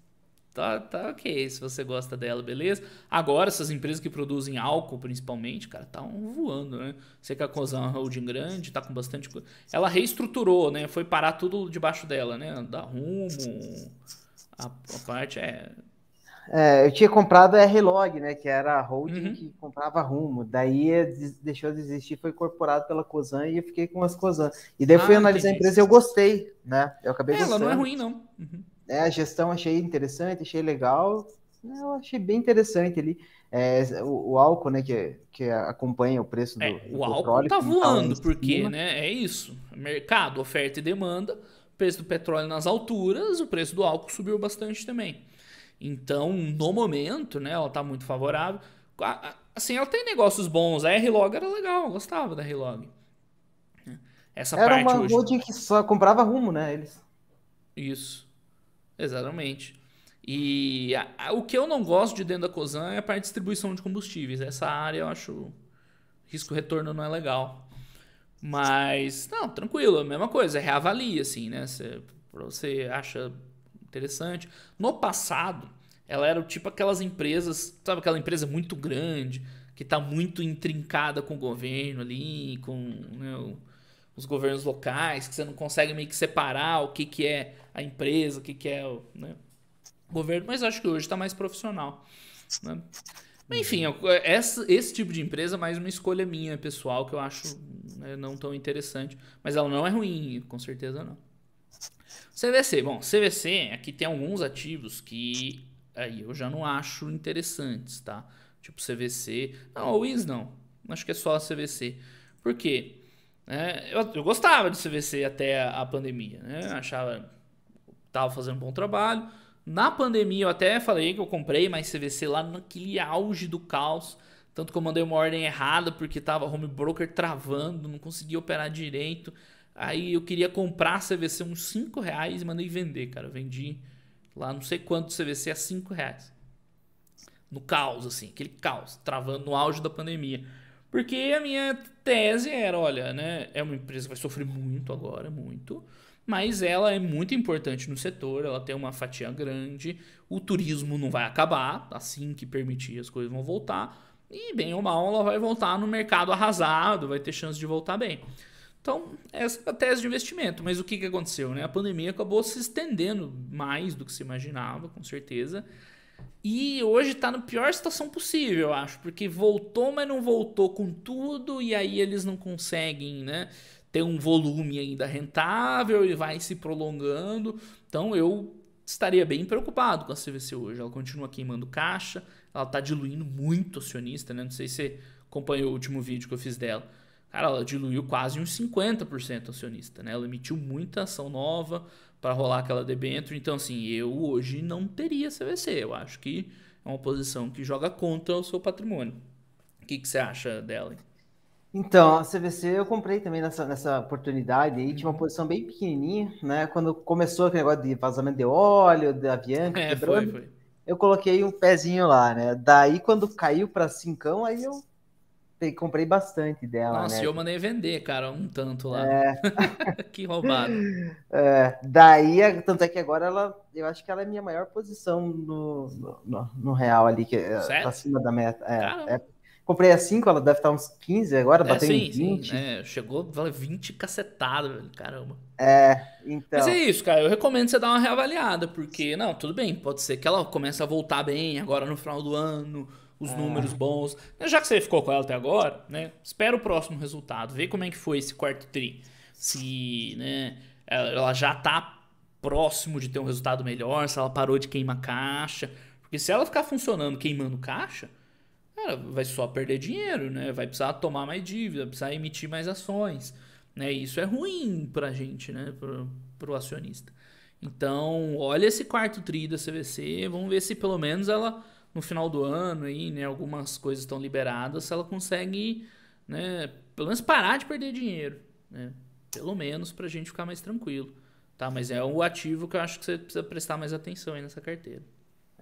tá, tá ok. Se você gosta dela, beleza. Agora, essas empresas que produzem álcool, principalmente, cara, tá um voando, né? Você que a uma holding grande, tá com bastante coisa. Ela reestruturou, né? Foi parar tudo debaixo dela, né? Da rumo, a, a parte é. É, eu tinha comprado a Relog, né? Que era a holding uhum. que comprava rumo. Daí é deixou de existir, foi incorporado pela Cosan e eu fiquei com as Cosan. E daí ah, fui analisar a empresa e eu gostei, né? Eu acabei é, Ela não é ruim, não. Uhum é, a gestão achei interessante, achei legal, eu achei bem interessante ali. É, o, o, álcool, né, que, que acompanha o preço do, é, do O álcool tá, tá voando, porque, né, é isso. Mercado, oferta e demanda, preço do petróleo nas alturas, o preço do álcool subiu bastante também. Então, no momento, né, ela tá muito favorável. Assim, ela tem negócios bons. A R-Log era legal, eu gostava da R-Log. Essa era parte uma hoje... holding que só comprava rumo, né, eles. Isso. Exatamente. E a, a, o que eu não gosto de dentro da COSAN é a de distribuição de combustíveis. Essa área eu acho risco-retorno não é legal. Mas, não, tranquilo, a mesma coisa, é reavalia, assim, né? Você, você acha interessante. No passado, ela era tipo aquelas empresas, sabe aquela empresa muito grande, que está muito intrincada com o governo ali, com. Né, o, os governos locais, que você não consegue meio que separar o que, que é a empresa, o que, que é o, né, governo, mas acho que hoje está mais profissional. Né? Mas, enfim, uhum. é, essa, esse tipo de empresa é mais uma escolha minha, pessoal, que eu acho né, não tão interessante. Mas ela não é ruim, com certeza não. CVC, bom, CVC aqui é tem alguns ativos que aí eu já não acho interessantes, tá? Tipo CVC. Não, a Wiz não. Acho que é só a CVC. Por quê? Né? Eu, eu, gostava de CVC até a pandemia, né? Achava tava fazendo um bom trabalho. Na pandemia eu até falei que eu comprei mais CVC lá naquele auge do caos, tanto que eu mandei uma ordem errada porque tava home broker travando, não conseguia operar direito. Aí eu queria comprar CVC uns 5 reais e mandei vender, cara. vendi lá não sei quanto CVC a 5 reais. No caos, assim, aquele caos, travando no auge da pandemia. Porque a minha tese era, olha, né, é uma empresa que vai sofrer muito agora, muito, mas ela é muito importante no setor, ela tem uma fatia grande, o turismo não vai acabar, assim que permitir as coisas vão voltar, e bem ou mal ela vai voltar no mercado arrasado, vai ter chance de voltar bem. Então, essa é a tese de investimento, mas o que, que aconteceu? Né? A pandemia acabou se estendendo mais do que se imaginava, com certeza, e hoje está na pior situação possível, eu acho, porque voltou, mas não voltou com tudo, e aí eles não conseguem, né? Ter um volume ainda rentável e vai se prolongando. Então eu estaria bem preocupado com a CVC hoje. Ela continua queimando caixa, ela está diluindo muito acionista, né? Não sei se você acompanhou o último vídeo que eu fiz dela. Cara, ela diluiu quase uns 50% acionista, né? Ela emitiu muita ação nova, para rolar aquela debênture. Então, assim, eu hoje não teria CVC. Eu acho que é uma posição que joga contra o seu patrimônio. O que, que você acha dela? Então, a CVC eu comprei também nessa, nessa oportunidade aí, tinha uma uhum. posição bem pequenininha, né? Quando começou aquele negócio de vazamento de óleo, de avião, é, foi, foi. eu coloquei um pezinho lá, né? Daí quando caiu para cincão, aí eu comprei bastante dela. Nossa, né? eu mandei vender, cara, um tanto lá. É. que roubado. É, daí, é, tanto é que agora ela, eu acho que ela é a minha maior posição no, no, no real ali, que é, acima da meta. É, é, comprei a 5, ela deve estar uns 15 agora, bateu é, tá sim, em 20. Sim, chegou, vale 20 cacetado, velho, caramba. É, então. Mas é isso, cara, eu recomendo você dar uma reavaliada, porque, não, tudo bem, pode ser que ela comece a voltar bem agora no final do ano os é. números bons. Já que você ficou com ela até agora, né? Espera o próximo resultado, vê como é que foi esse quarto tri. Se, né, ela já tá próximo de ter um resultado melhor, se ela parou de queimar caixa, porque se ela ficar funcionando queimando caixa, ela vai só perder dinheiro, né? Vai precisar tomar mais dívida, precisar emitir mais ações, né? E isso é ruim pra gente, né, pro, pro acionista. Então, olha esse quarto tri da CVC, vamos ver se pelo menos ela no final do ano aí, né, algumas coisas estão liberadas, ela consegue, né, pelo menos parar de perder dinheiro, né? Pelo menos pra gente ficar mais tranquilo, tá? Mas é um ativo que eu acho que você precisa prestar mais atenção aí nessa carteira.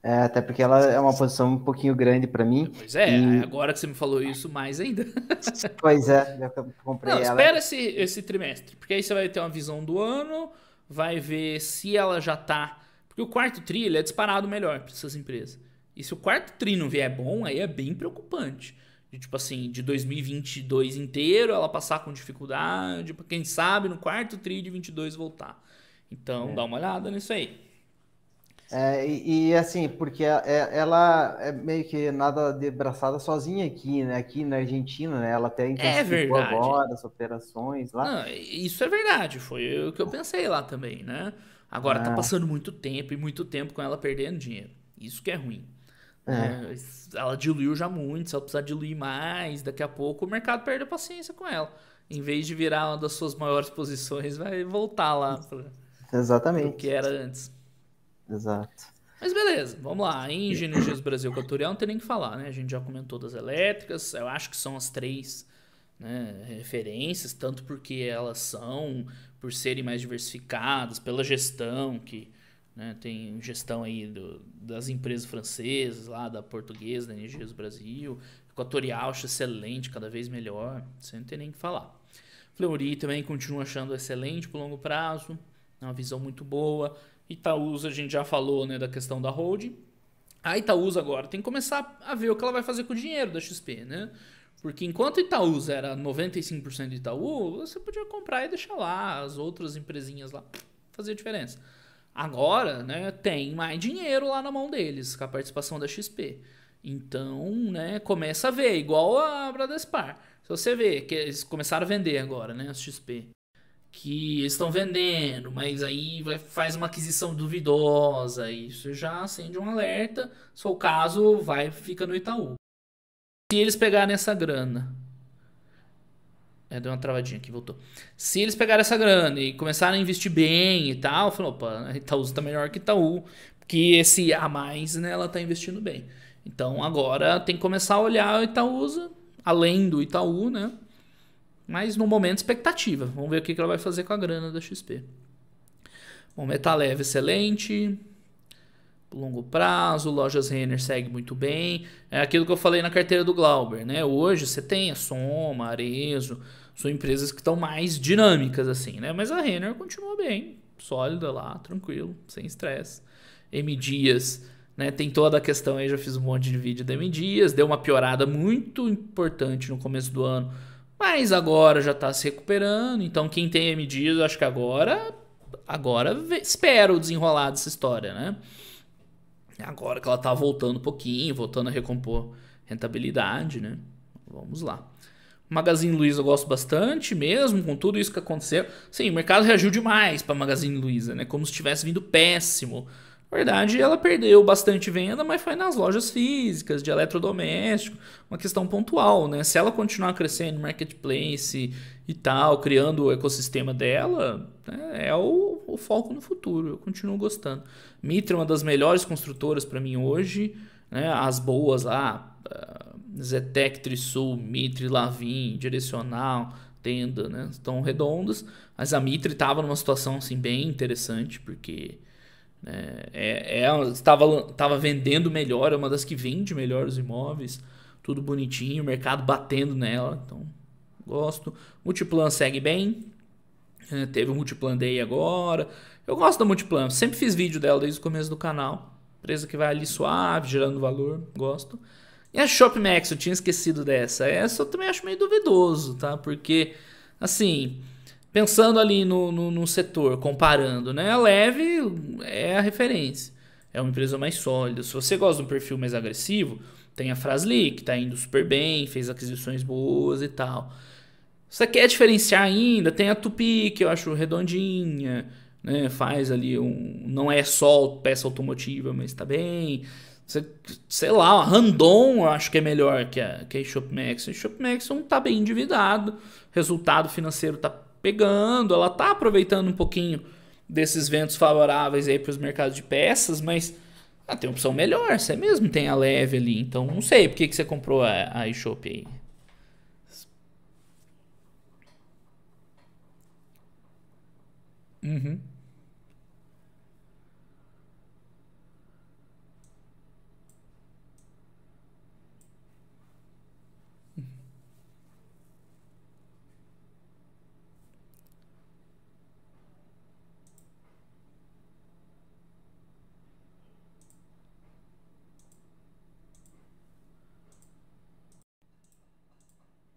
É, até porque ela é uma posição um pouquinho grande para mim. Pois é, e... agora que você me falou isso, mais ainda. pois é, já comprei Não, ela. espera esse, esse trimestre, porque aí você vai ter uma visão do ano, vai ver se ela já tá... Porque o quarto trilho é disparado melhor para essas empresas. E se o quarto tri não vier bom, aí é bem preocupante. De, tipo assim, de 2022 inteiro ela passar com dificuldade, para quem sabe no quarto tri de 22 voltar. Então é. dá uma olhada nisso aí. É, e, e, assim, porque é, é, ela é meio que nada de braçada sozinha aqui, né? Aqui na Argentina, né? Ela até é intensificou é agora as operações lá. Não, isso é verdade, foi o que eu pensei lá também, né? Agora tá ah. tá passando muito tempo e muito tempo com ela perdendo dinheiro. Isso que é ruim. É. Né? Ela diluiu já muito, se ela precisar diluir mais, daqui a pouco o mercado perde a paciência com ela. Em vez de virar uma das suas maiores posições, vai voltar lá. Pra, Exatamente. O que era antes. Exato. Mas beleza, vamos lá. Engie, Energias Brasil Equatorial, não tem nem que falar, né? A gente já comentou das elétricas, eu acho que são as três né, referências, tanto porque elas são, por serem mais diversificadas, pela gestão que né? Tem gestão aí do, das empresas francesas, lá da portuguesa, da Energias Brasil, Equatorial, acho excelente, cada vez melhor, você não tem nem o que falar. Fleury também continua achando excelente para longo prazo, é uma visão muito boa. Itaúsa, a gente já falou né, da questão da holding. A Itaúsa agora tem que começar a ver o que ela vai fazer com o dinheiro da XP, né? Porque enquanto Itaúsa era 95% de Itaú, você podia comprar e deixar lá as outras empresinhas lá, fazia diferença. Agora, né, tem mais dinheiro lá na mão deles com a participação da XP. Então, né, começa a ver, igual a Bradespar. Se você vê que eles começaram a vender agora, né, as XP que estão vendendo, mas aí vai, faz uma aquisição duvidosa, isso já acende um alerta. Se for o caso, vai fica no Itaú. Se eles pegarem essa grana é, deu uma travadinha aqui, voltou. Se eles pegarem essa grana e começaram a investir bem e tal, falou, opa, Itaúsa tá melhor que Itaú, porque esse a mais, né, ela tá investindo bem. Então agora tem que começar a olhar o Itaúsa, além do Itaú, né? Mas no momento, expectativa. Vamos ver o que ela vai fazer com a grana da XP. Bom, Metalev, excelente. Longo prazo, lojas Renner segue muito bem. É aquilo que eu falei na carteira do Glauber, né? Hoje você tem a Soma, Arezo, são empresas que estão mais dinâmicas, assim, né? Mas a Renner continua bem, sólida lá, tranquilo, sem estresse. M Dias, né? Tem toda a questão aí, já fiz um monte de vídeo da M Dias, deu uma piorada muito importante no começo do ano, mas agora já está se recuperando. Então, quem tem M Dias, acho que agora. Agora espera o desenrolar dessa história, né? Agora que ela está voltando um pouquinho, voltando a recompor rentabilidade, né? Vamos lá. Magazine Luiza eu gosto bastante mesmo, com tudo isso que aconteceu. Sim, o mercado reagiu demais para Magazine Luiza, né? Como se tivesse vindo péssimo. Na verdade, ela perdeu bastante venda, mas foi nas lojas físicas, de eletrodoméstico, uma questão pontual, né? Se ela continuar crescendo no marketplace e tal, criando o ecossistema dela, né? é o, o, foco no futuro. Eu continuo gostando. Mitra é uma das melhores construtoras para mim hoje, né? As boas lá. Ah, Zetec, Trisul, Mitre, Lavin, Direcional, Tenda, né? Estão redondas. Mas a Mitre estava numa situação assim bem interessante, porque né, é, é, estava, estava vendendo melhor, é uma das que vende melhor os imóveis. Tudo bonitinho, o mercado batendo nela. Então, gosto. Multiplan segue bem. É, teve o um Multiplan Day agora. Eu gosto da Multiplan, sempre fiz vídeo dela desde o começo do canal. Empresa que vai ali suave, gerando valor, gosto. E a ShopMax, eu tinha esquecido dessa. Essa eu também acho meio duvidoso, tá? Porque, assim, pensando ali no, no, no, setor, comparando, né? A Leve é a referência. É uma empresa mais sólida. Se você gosta de um perfil mais agressivo, tem a Frasli, que está indo super bem, fez aquisições boas e tal. Você quer diferenciar ainda? Tem a Tupi, que eu acho redondinha, né? Faz ali um. Não é só peça automotiva, mas está bem sei lá, Randon acho que é melhor que a, que a Shopmax. A Shopmax não tá bem endividado, resultado financeiro tá pegando, ela tá aproveitando um pouquinho desses ventos favoráveis aí para os mercados de peças, mas ah, tem opção melhor, você mesmo tem a leve ali, então não sei por que, que você comprou a, a eShop aí. Uhum.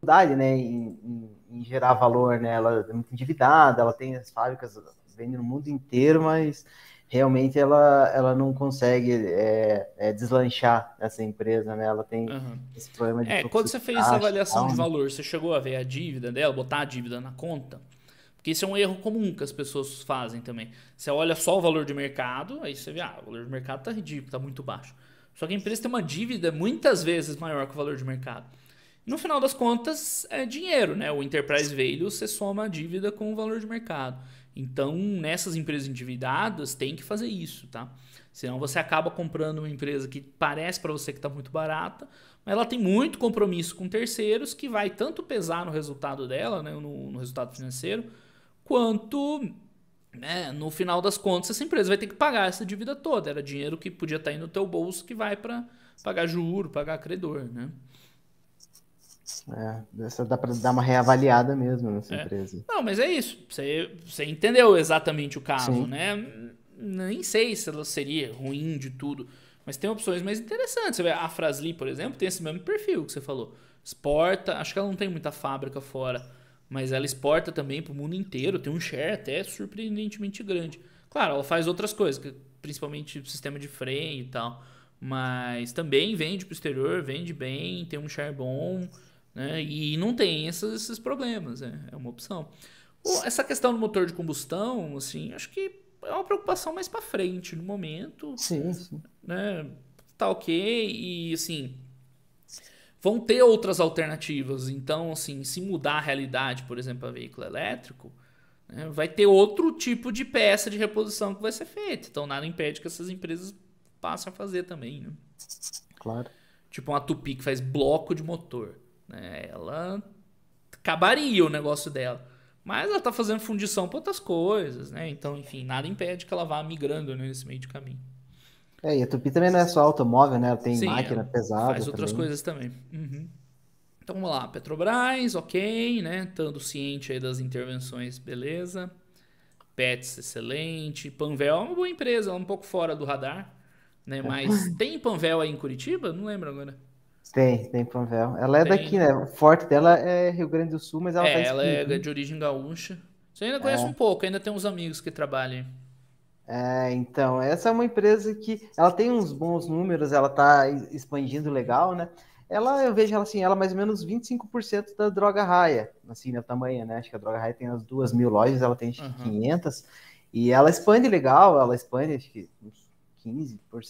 dificuldade né, em, em, em, gerar valor, né? Ela é muito endividada, ela tem as fábricas vendendo no mundo inteiro, mas realmente ela, ela não consegue é, é, deslanchar essa empresa, né? Ela tem uhum. esse problema de... É, quando você fez a avaliação tal. de né? valor, você chegou a ver a dívida dela, botar a dívida na conta? Porque isso é um erro comum que as pessoas fazem também. Você olha só o valor de mercado, aí você vê, ah, o valor de mercado tá ridículo, tá muito baixo. Só que a empresa tem uma dívida muitas vezes maior que o valor de mercado. No final das contas, é dinheiro, né? O enterprise value você soma a dívida com o valor de mercado. Então, nessas empresas endividadas, tem que fazer isso, tá? Senão você acaba comprando uma empresa que parece para você que está muito barata, mas ela tem muito compromisso com terceiros que vai tanto pesar no resultado dela, né, no, no resultado financeiro, quanto né, no final das contas essa empresa vai ter que pagar essa dívida toda. Era dinheiro que podia estar tá aí no teu bolso que vai para pagar juro, pagar credor, né? É, dá para dar uma reavaliada mesmo nessa é. empresa. Não, mas é isso. Você, você entendeu exatamente o caso, Sim. né? Nem sei se ela seria ruim de tudo, mas tem opções mais interessantes. Você vê, a Frasli, por exemplo, tem esse mesmo perfil que você falou. Exporta, acho que ela não tem muita fábrica fora, mas ela exporta também para o mundo inteiro, tem um share até surpreendentemente grande. Claro, ela faz outras coisas, principalmente sistema de freio e tal, mas também vende para o exterior, vende bem, tem um share bom. Né? Uhum. E não tem esses, esses problemas, né? é uma opção. Essa questão do motor de combustão, assim, acho que é uma preocupação mais para frente no momento. Sim, sim. Né? Tá ok. E assim. Vão ter outras alternativas. Então, assim, se mudar a realidade, por exemplo, a veículo elétrico, né? vai ter outro tipo de peça de reposição que vai ser feita. Então, nada impede que essas empresas passem a fazer também. Né? Claro. Tipo uma Tupi que faz bloco de motor. Né? Ela acabaria o negócio dela. Mas ela está fazendo fundição para outras coisas, né? Então, enfim, nada impede que ela vá migrando né, nesse meio de caminho. É, e a Tupi também não é só automóvel, né? Ela tem Sim, máquina ela pesada. Faz outras coisas também. Uhum. Então vamos lá, Petrobras, ok, né? Estando ciente aí das intervenções, beleza. Pets, excelente. Panvel é uma boa empresa, ela é um pouco fora do radar, né? É. Mas tem Panvel aí em Curitiba? Não lembro agora. Tem, tem Panvel. Ela é tem. daqui, né? O forte dela é Rio Grande do Sul, mas ela é, tá ela é de origem gaúcha. Você ainda conhece é. um pouco, ainda tem uns amigos que trabalham. É, então, essa é uma empresa que ela tem uns bons números, ela tá expandindo legal, né? Ela, eu vejo ela assim, ela mais ou menos 25% da Droga Raia, assim, no tamanho, né? Acho que a Droga Raia tem as duas mil lojas, ela tem acho uhum. 500, e ela expande legal, ela expande, acho que uns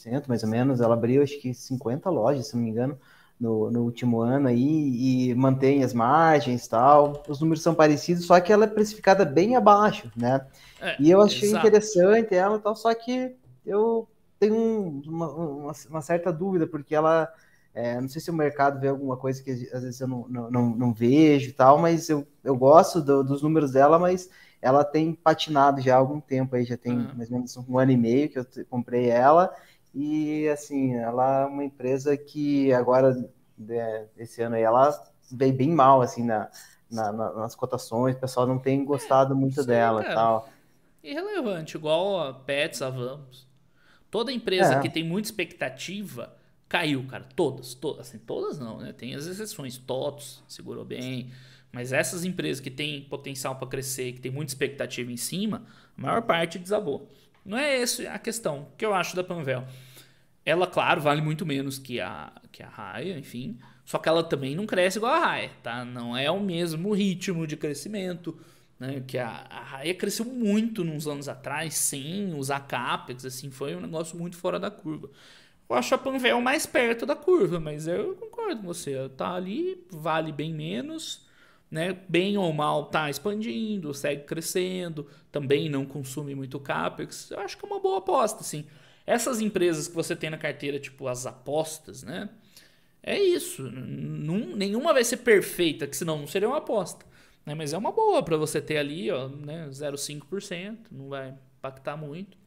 15% mais ou menos, ela abriu acho que 50 lojas, se não me engano, no, no, último ano aí e mantém as margens tal. Os números são parecidos, só que ela é precificada bem abaixo, né? É, e eu achei exato. interessante ela tal, só que eu tenho uma, uma, uma, certa dúvida, porque ela. É, não sei se o mercado vê alguma coisa que às vezes eu não, não, não, não vejo e tal, mas eu, eu gosto do, dos números dela, mas ela tem patinado já há algum tempo aí, já tem uhum. mais ou menos um ano e meio que eu comprei ela, e assim, ela é uma empresa que agora, né, esse ano aí, ela veio bem mal, assim, na, na, nas cotações, o pessoal não tem gostado é, muito dela é tal. Irrelevante, igual a Pets, a Vamos. Toda empresa é. que tem muita expectativa caiu, cara. Todas, todas, assim, todas não, né? Tem as exceções, TOTOS segurou bem, mas essas empresas que têm potencial para crescer, que tem muita expectativa em cima, a maior parte desabou. Não é essa a questão que eu acho da Panvel. Ela, claro, vale muito menos que a, que a Raya, enfim. Só que ela também não cresce igual a Raya, tá? Não é o mesmo ritmo de crescimento, né? Que a, a Raya cresceu muito nos anos atrás, sem usar CAPEX, assim. Foi um negócio muito fora da curva. Eu acho a Panvel mais perto da curva, mas eu concordo com você. Tá ali, vale bem menos né, bem ou mal, está expandindo, segue crescendo, também não consome muito CAPEX. Eu acho que é uma boa aposta, assim. Essas empresas que você tem na carteira, tipo as apostas, né? É isso. Num, nenhuma vai ser perfeita, que senão não seria uma aposta. Né? Mas é uma boa para você ter ali, né? 0,5%, não vai impactar muito.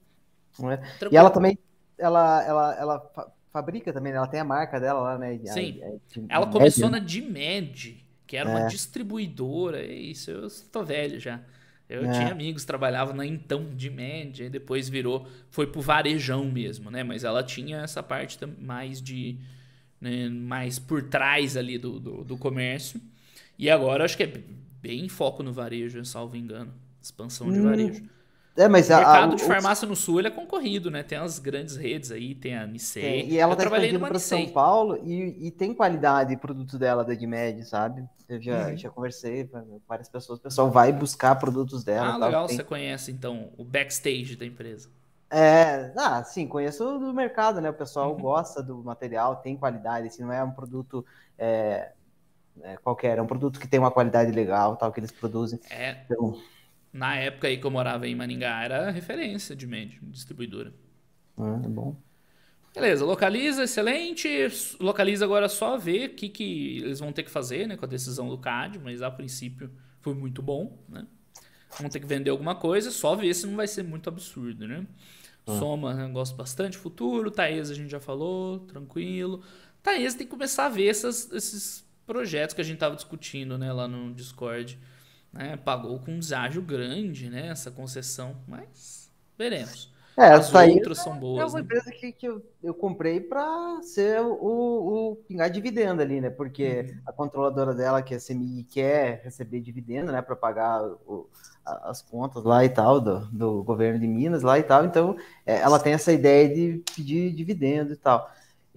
É. E ela também, ela, ela, ela fabrica também, né, ela tem a marca dela lá, né? Sim. A, a, a, ela começou né? na DMED que era uma é. distribuidora. É isso, eu estou velho já. Eu é. tinha amigos trabalhavam na então de e depois virou, foi pro varejão mesmo, né? Mas ela tinha essa parte mais de né, mais por trás ali do, do, do, comércio. E agora acho que é bem foco no varejo, salvo engano, expansão de hum. varejo. É, mas o mercado a, de farmácia o... no sul é concorrido, né? Tem as grandes redes aí, tem a Nissei. É, e ela eu tá para São Paulo e, e tem qualidade produto dela da Edmed, sabe? Eu já, uhum. já conversei com várias pessoas, o pessoal vai buscar produtos dela. Ah, tal, legal, tem... você conhece então o backstage da empresa. É, ah, sim, conheço do mercado, né? O pessoal uhum. gosta do material, tem qualidade, assim, não é um produto é, é, qualquer, é um produto que tem uma qualidade legal, tal, que eles produzem. É. Então na época aí que eu morava em Maningá, era referência de médio, distribuidora. É, é bom. Beleza, localiza, excelente. Localiza agora só ver o que, que eles vão ter que fazer né, com a decisão do CAD, mas a princípio foi muito bom. Né? Vão ter que vender alguma coisa, só ver se não vai ser muito absurdo. Né? É. Soma, né, gosto bastante. Futuro, Thaís, a gente já falou, tranquilo. Thaís tem que começar a ver essas, esses projetos que a gente estava discutindo né, lá no Discord né? Pagou com um deságio grande né? essa concessão, mas veremos. É, As outras aí são é boas. É uma né? empresa que, que eu, eu comprei para ser o, o, pingar dividendo ali, né? Porque uhum. a controladora dela, que é a CMI, quer receber dividendo, né? Para pagar o, as contas lá e tal, do, do governo de Minas lá e tal. Então, é, ela tem essa ideia de pedir dividendo e tal.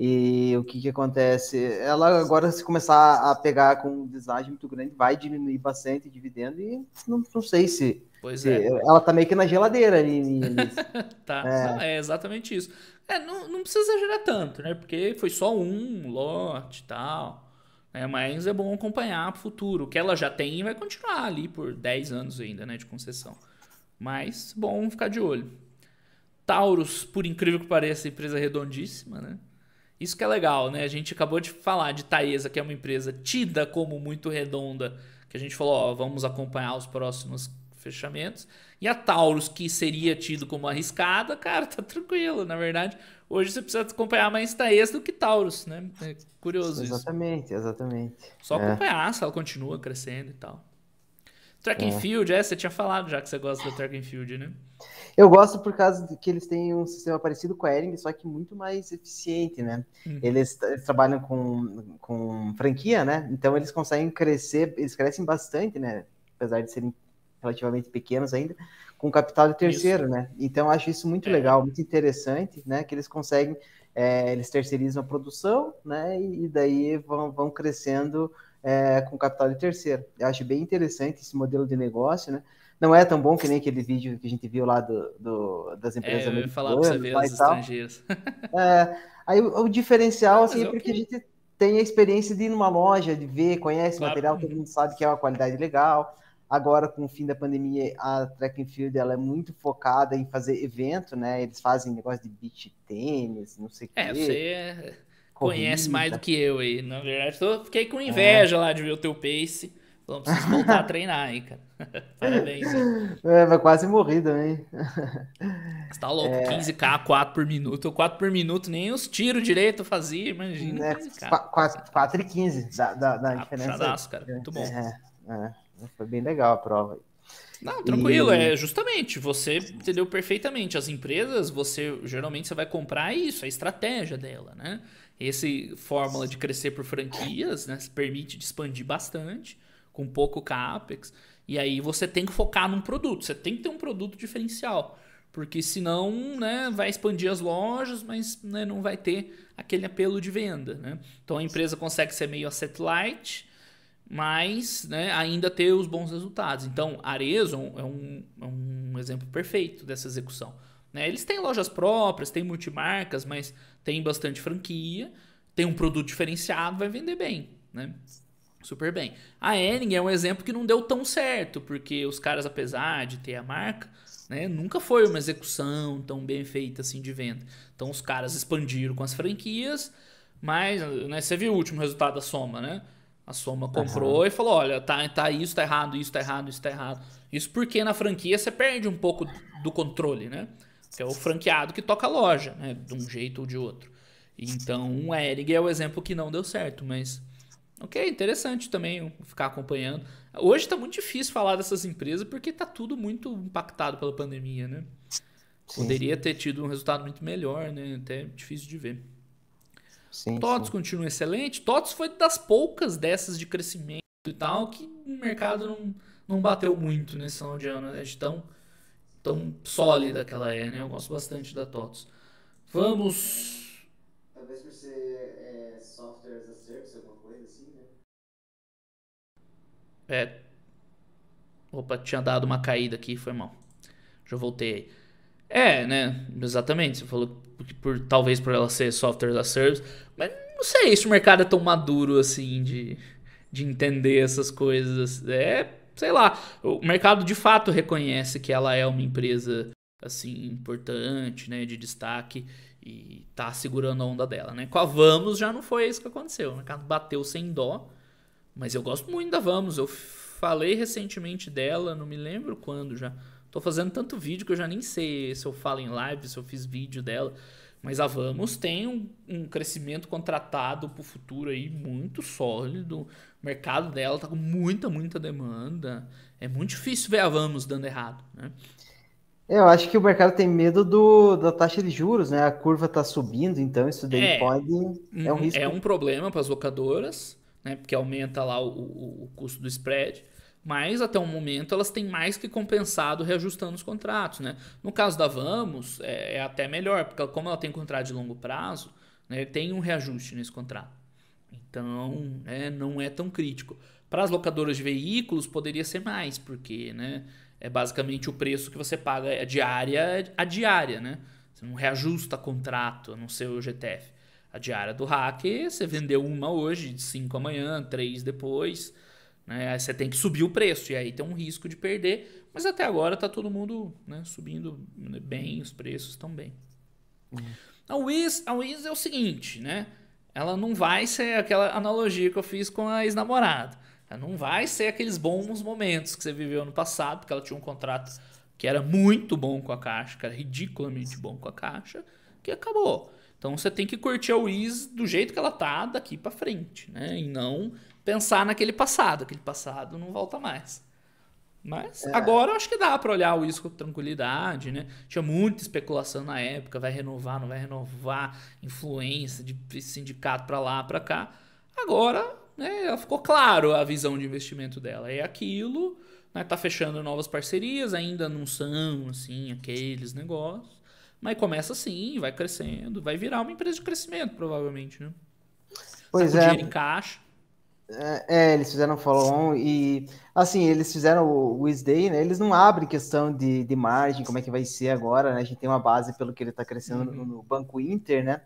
E o que, que acontece? Ela agora, se começar a pegar com um deságio muito grande, vai diminuir bastante o dividendo e não, não sei se. Pois se, é. Ela tá meio que na geladeira ali. tá, é. é. exatamente isso. É, não, não precisa exagerar tanto, né? Porque foi só um lote e tal. Né? Mas é bom acompanhar pro futuro. O que ela já tem vai continuar ali por 10 anos ainda, né? De concessão. Mas bom ficar de olho. Taurus, por incrível que pareça, empresa redondíssima, né? Isso que é legal, né? A gente acabou de falar de Taesa, que é uma empresa tida como muito redonda, que a gente falou, ó, vamos acompanhar os próximos fechamentos. E a Taurus, que seria tido como arriscada, cara, tá tranquilo. Na verdade, hoje você precisa acompanhar mais Taesa do que Taurus, né? É curioso exatamente, isso. Exatamente, exatamente. Só é. acompanhar é. se ela continua crescendo e tal. Track and Field, é, você tinha falado já que você gosta do Track and Field, né? Eu gosto por causa que eles têm um sistema parecido com a Ering, só que muito mais eficiente, né? Uhum. Eles, eles trabalham com, com franquia, né? Então eles conseguem crescer, eles crescem bastante, né? Apesar de serem relativamente pequenos ainda, com capital de terceiro, isso. né? Então acho isso muito é. legal, muito interessante, né? Que eles conseguem, é, eles terceirizam a produção, né? E, e daí vão, vão crescendo é, com capital de terceiro. Eu acho bem interessante esse modelo de negócio, né? Não é tão bom que nem aquele vídeo que a gente viu lá do, do das é, empresas é, eu ia falar para você ver os estrangeiros. É, aí o, o diferencial, assim, é, é porque a gente tem a experiência de ir numa loja, de ver, conhece claro. material, todo mundo sabe que é uma qualidade legal. Agora, com o fim da pandemia, a Track and Field ela é muito focada em fazer evento, né? Eles fazem negócio de beach tênis, não sei o é, quê. É, você conhece mais do que eu aí. Na verdade, tô, fiquei com inveja é. lá de ver o teu pace. Falou, preciso voltar a treinar, hein, cara. Parabéns. É, mas quase morri também. Você tá louco, é... 15k, 4 por minuto. 4 por minuto, nem os tiros direito eu fazia, imagina. É, 4, 4 e 15 da, da, da ah, diferença. cara, muito bom. É, é, é, foi bem legal a prova aí. Não, tranquilo, e... é justamente, você entendeu perfeitamente. As empresas, você geralmente você vai comprar isso, a estratégia dela, né? Esse fórmula de crescer por franquias, né, permite de expandir bastante com pouco capex. E aí você tem que focar num produto, você tem que ter um produto diferencial, porque senão, né, vai expandir as lojas, mas né, não vai ter aquele apelo de venda, né? Então a empresa consegue ser meio asset light, mas né, ainda ter os bons resultados. Então, Arezo é, é um, é um exemplo perfeito dessa execução. Né? Eles têm lojas próprias, têm multimarcas, mas tem bastante franquia, tem um produto diferenciado, vai vender bem, né? Super bem. A Enning é um exemplo que não deu tão certo, porque os caras, apesar de ter a marca, né, nunca foi uma execução tão bem feita assim de venda. Então os caras expandiram com as franquias, mas né, você viu o último resultado da Soma, né? A Soma comprou uhum. e falou: olha, tá, tá isso, tá errado, isso tá errado, isso tá errado. Isso porque na franquia você perde um pouco do controle, né? que é o franqueado que toca a loja, né? De um jeito ou de outro. Então, a Eric é o exemplo que não deu certo, mas. Ok, interessante também ficar acompanhando. Hoje está muito difícil falar dessas empresas porque está tudo muito impactado pela pandemia, né? Sim, Poderia sim. ter tido um resultado muito melhor, né? Até difícil de ver. Sim, TOTS sim. continua excelente. TOTS foi das poucas dessas de crescimento e tal que o mercado não, não bateu muito nesse ano de ano. Né? Então, tão sólida que ela é, né? Eu gosto bastante da TOTOS. Vamos. Talvez por ser é, software as a service, alguma coisa assim, né? É. Opa, tinha dado uma caída aqui, foi mal. Já voltei aí. É, né? Exatamente. Você falou que por, talvez por ela ser software as a service. Mas não sei se o mercado é tão maduro assim de, de entender essas coisas. É sei lá, o mercado de fato reconhece que ela é uma empresa assim importante, né, de destaque e tá segurando a onda dela, né? Com a Vamos já não foi isso que aconteceu, o mercado bateu sem dó, mas eu gosto muito da Vamos, eu falei recentemente dela, não me lembro quando já. Tô fazendo tanto vídeo que eu já nem sei se eu falo em live, se eu fiz vídeo dela. Mas a Vamos tem um, um crescimento contratado para o futuro aí muito sólido. O mercado dela está com muita, muita demanda. É muito difícil ver a Vamos dando errado, né? É, eu acho que o mercado tem medo do, da taxa de juros, né? A curva está subindo, então isso daí é, pode. É um uhum. risco. É um problema para as locadoras, né? Porque aumenta lá o, o, o custo do spread. Mas até o momento elas têm mais que compensado reajustando os contratos. Né? No caso da Vamos, é, é até melhor, porque como ela tem contrato de longo prazo, né, tem um reajuste nesse contrato. Então, né, não é tão crítico. Para as locadoras de veículos, poderia ser mais, porque né, é basicamente o preço que você paga a é diária a diária, né? Você não reajusta contrato, a não ser o GTF. A diária do hack, você vendeu uma hoje, cinco amanhã, três depois. Né? Você tem que subir o preço, e aí tem um risco de perder. Mas até agora está todo mundo né, subindo né, bem, os preços estão bem. Uhum. A Wiz, a Wiz é o seguinte, né? Ela não vai ser aquela analogia que eu fiz com a ex-namorada. Ela não vai ser aqueles bons momentos que você viveu no passado, porque ela tinha um contrato que era muito bom com a Caixa, que era ridiculamente bom com a Caixa, que acabou. Então você tem que curtir a Wiz do jeito que ela tá daqui para frente, né? E não pensar naquele passado. Aquele passado não volta mais. Mas é. agora eu acho que dá para olhar o isso com tranquilidade, né? Tinha muita especulação na época, vai renovar, não vai renovar, influência de sindicato para lá, para cá. Agora, né, ficou claro a visão de investimento dela. É aquilo, né? Tá fechando novas parcerias, ainda não são assim aqueles negócios, mas começa assim, vai crescendo, vai virar uma empresa de crescimento, provavelmente, né? Pois tá é. em caixa. É, é, eles fizeram follow-on e, assim, eles fizeram o Wednesday, né? Eles não abrem questão de, de margem, como é que vai ser agora, né? A gente tem uma base pelo que ele está crescendo uhum. no, Banco Inter, né?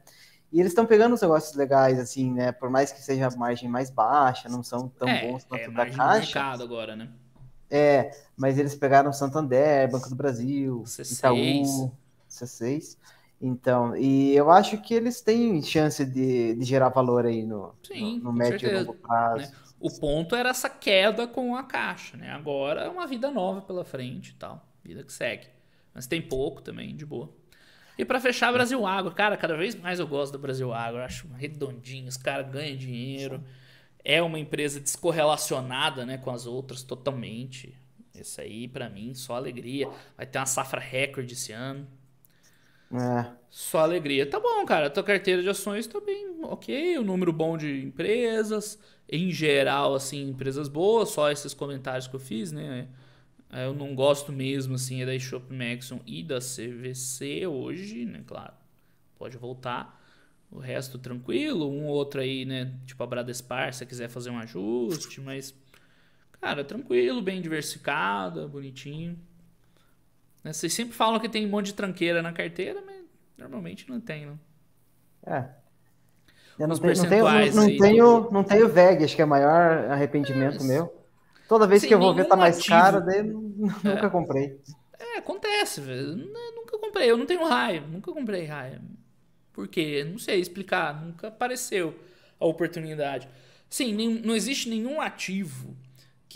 E eles estão pegando os negócios legais, assim, né? Por mais que seja a margem mais baixa, não são tão é, bons quanto é, da Caixa. agora, né? É, mas eles pegaram Santander, Banco do Brasil, C6. Itaú, C6. Então, e eu acho que eles têm chance de, de gerar valor aí no, Sim, no, no médio e longo prazo. Né? O ponto era essa queda com a caixa, né? Agora é uma vida nova pela frente e tal. Vida que segue. Mas tem pouco também, de boa. E para fechar, Brasil Agro. Cara, cada vez mais eu gosto do Brasil Agro. Eu acho redondinho, os caras ganham dinheiro. É uma empresa descorrelacionada né, com as outras totalmente. Isso aí, para mim, só alegria. Vai ter uma safra recorde esse ano. É. Só alegria. Tá bom, cara. tua carteira de ações tá bem ok. O um número bom de empresas. Em geral, assim, empresas boas. Só esses comentários que eu fiz, né? É, eu não gosto mesmo, assim, é da Shop Maxon e da CVC hoje, né? Claro, pode voltar. O resto tranquilo, um outro aí, né? Tipo a Bradespar, se quiser fazer um ajuste, mas, cara, tranquilo, bem diversificada, bonitinho. Né? Vocês sempre falam que tem um monte de tranqueira na carteira, mas normalmente não tem, não. Né? É. Eu não, tenho, não, tenho, não, não tenho, do... não tenho que é o maior arrependimento é, meu. Toda vez que eu vou ver tá mais ativo. caro, daí é. nunca é. comprei. É, acontece, velho. Nunca comprei. Eu não tenho raio, nunca comprei raio. Por quê? Não sei explicar, nunca apareceu a oportunidade. Sim, não existe nenhum ativo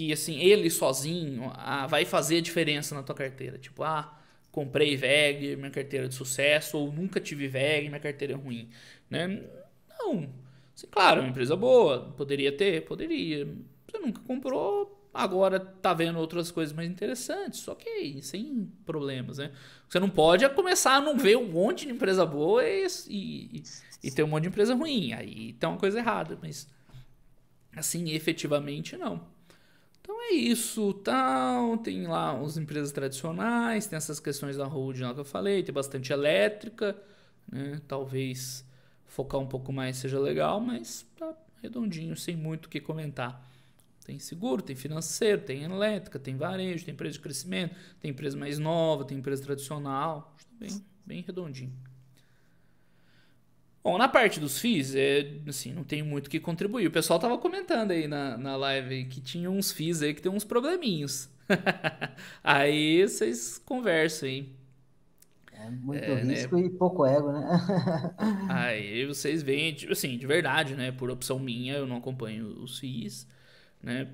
que assim ele sozinho ah, vai fazer diferença na tua carteira. Tipo, ah, comprei VEG, minha carteira é de sucesso, ou nunca tive VEG, minha carteira é ruim. Né? Não. Assim, claro, é uma empresa boa, poderia ter, poderia. Você nunca comprou, agora tá vendo outras coisas mais interessantes, ok, sem problemas, né? Você não pode começar a não ver um monte de empresa boa e, e, e ter um monte de empresa ruim, aí tá uma coisa errada, mas assim, efetivamente não. Então é isso, tal. Tem lá as empresas tradicionais, tem essas questões da holding lá que eu falei, tem bastante elétrica, né? Talvez focar um pouco mais seja legal, mas tá redondinho, sem muito o que comentar. Tem seguro, tem financeiro, tem elétrica, tem varejo, tem empresa de crescimento, tem empresa mais nova, tem empresa tradicional. É bem, bem redondinho. Bom, na parte dos FIIs, é, assim, não tem muito o que contribuir. O pessoal tava comentando aí na, na live que tinha uns FIIs aí que tem uns probleminhos. aí vocês conversam, hein? É muito é, né? risco né? e pouco ego, né? aí vocês veem, tipo assim, de verdade, né? Por opção minha, eu não acompanho os FIIs, né?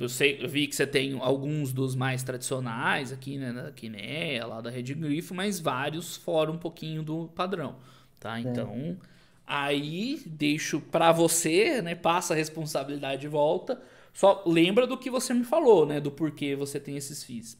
Eu, sei, eu vi que você tem alguns dos mais tradicionais aqui, né? Da Quineia, lá da Rede Grifo, mas vários fora um pouquinho do padrão. Tá? Então, aí deixo para você, né? Passa a responsabilidade de volta. Só lembra do que você me falou, né? Do porquê você tem esses FIIs.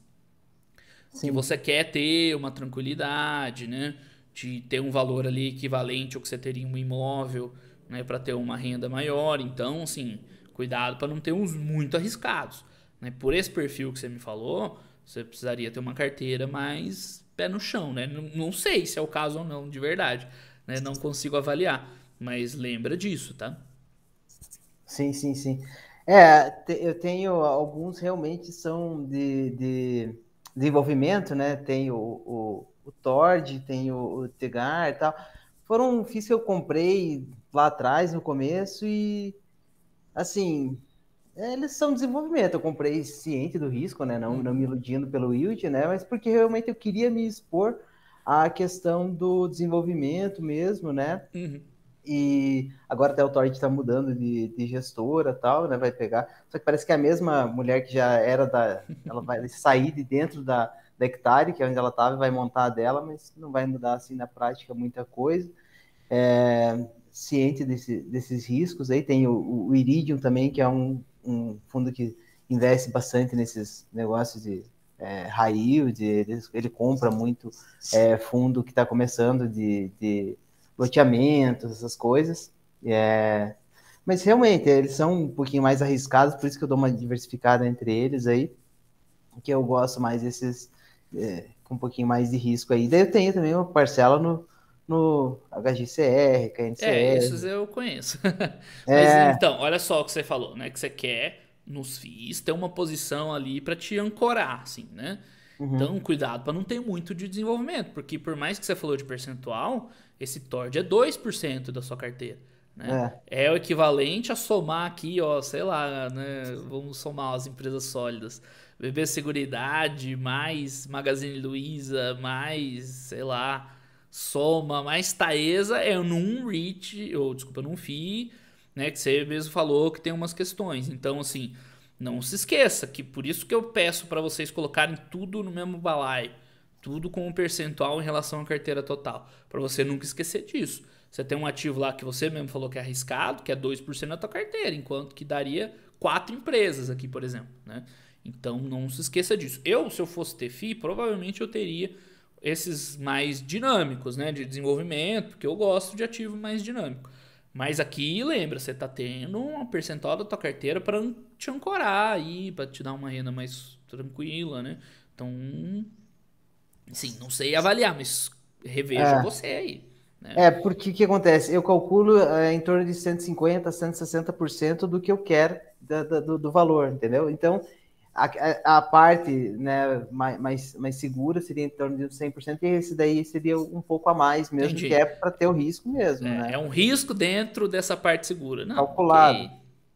Sim. Que você quer ter uma tranquilidade, né? De ter um valor ali equivalente ao que você teria em um imóvel, né? Para ter uma renda maior. Então, assim, cuidado para não ter uns muito arriscados. Né? Por esse perfil que você me falou, você precisaria ter uma carteira mais pé no chão, né? Não, não sei se é o caso ou não, de verdade né, não consigo avaliar. Mas lembra disso, tá? Sim, sim, sim. É, te, eu tenho alguns realmente são de, de desenvolvimento, né? Tem o, o, o Tord, tem o, o Tegar e tal. Foram FIIs que eu comprei lá atrás, no começo, e assim, eles são desenvolvimento. Eu comprei ciente do risco, né? Não, não me iludindo pelo yield, né? Mas porque realmente eu queria me expor a questão do desenvolvimento mesmo, né? Uhum. E agora até o Torrent está mudando de, de gestora tal, né? Vai pegar. Só que parece que é a mesma mulher que já era da. Ela vai sair de dentro da, da hectare, que é onde ela estava, vai montar a dela, mas não vai mudar assim na prática muita coisa. É, ciente desse, desses riscos aí, tem o, o Iridium também, que é um, um fundo que investe bastante nesses negócios de é, high yield, ele, ele compra muito é, fundo que está começando de, de loteamentos, essas coisas. É, mas realmente, eles são um pouquinho mais arriscados, por isso que eu dou uma diversificada entre eles aí, que eu gosto mais desses é, com um pouquinho mais de risco aí. Daí eu tenho também uma parcela no, no HGCR, KNCR. É, esses eu conheço. Mas é... então, olha só o que você falou, né? Que você quer nos FIIs tem uma posição ali para te ancorar, assim, né? Uhum. Então, cuidado para não ter muito de desenvolvimento, porque por mais que você falou de percentual, esse TORD é 2% da sua carteira. Né? É. é. o equivalente a somar aqui, ó, sei lá, né? Vamos somar as empresas sólidas. BB Seguridade, mais Magazine Luiza, mais, sei lá, soma, mais Taesa é num REIT, ou desculpa, num FII, né? Que você mesmo falou que tem umas questões. Então, assim, não se esqueça que por isso que eu peço para vocês colocarem tudo no mesmo balaio, tudo com um percentual em relação à carteira total, para você nunca esquecer disso. Você tem um ativo lá que você mesmo falou que é arriscado, que é 2% da tua carteira, enquanto que daria quatro empresas aqui, por exemplo, né? Então não se esqueça disso. Eu, se eu fosse ter FII, provavelmente eu teria esses mais dinâmicos, né, de desenvolvimento, porque eu gosto de ativo mais dinâmico. Mas aqui, lembra, você tá tendo uma percentual da tua carteira para te ancorar aí, para te dar uma renda mais tranquila, né? Então, sim, não sei avaliar, mas reveja é. você aí. Né? É, porque o que acontece? Eu calculo é, em torno de 150%, 160% do que eu quero da, da, do, do valor, entendeu? Então, a, a, parte né, mais, mais, segura seria em torno de 100%, e esse daí seria um pouco a mais mesmo, Entendi. que é para ter o risco mesmo. É, né? é um risco dentro dessa parte segura. Não, Calculado.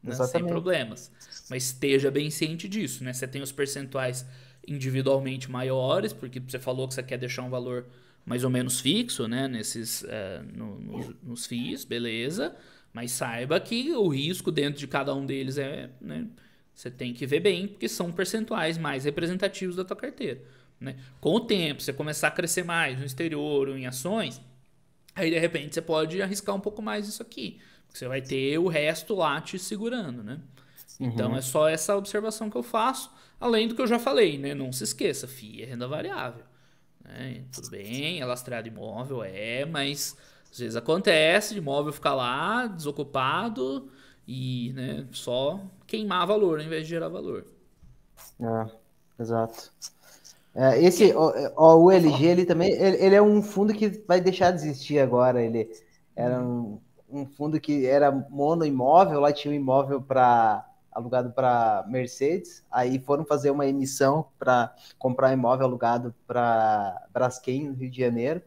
Okay, sem problemas. Mas esteja bem ciente disso, né? Você tem os percentuais individualmente maiores, porque você falou que você quer deixar um valor mais ou menos fixo, né? Nesses, uh, no, nos, nos FIIs, beleza. Mas saiba que o risco dentro de cada um deles é... Né, você tem que ver bem, porque são percentuais mais representativos da tua carteira. Né? Com o tempo, você começar a crescer mais no exterior ou em ações, aí de repente você pode arriscar um pouco mais isso aqui. Você vai ter o resto lá te segurando, né? Então, uhum. Então é só essa observação que eu faço, além do que eu já falei, né? Não se esqueça, FII é renda variável. Né? Tudo bem, é lastreado imóvel, é, mas às vezes acontece de imóvel ficar lá, desocupado, e né, só queimar valor ao invés de gerar valor. É, exato. É, esse, o, o ULG, ele também, ele, ele, é um fundo que vai deixar de existir agora, ele era um, um fundo que era mono imóvel, lá tinha um imóvel para alugado para Mercedes, aí foram fazer uma emissão para comprar imóvel alugado para Braskem, no Rio de Janeiro,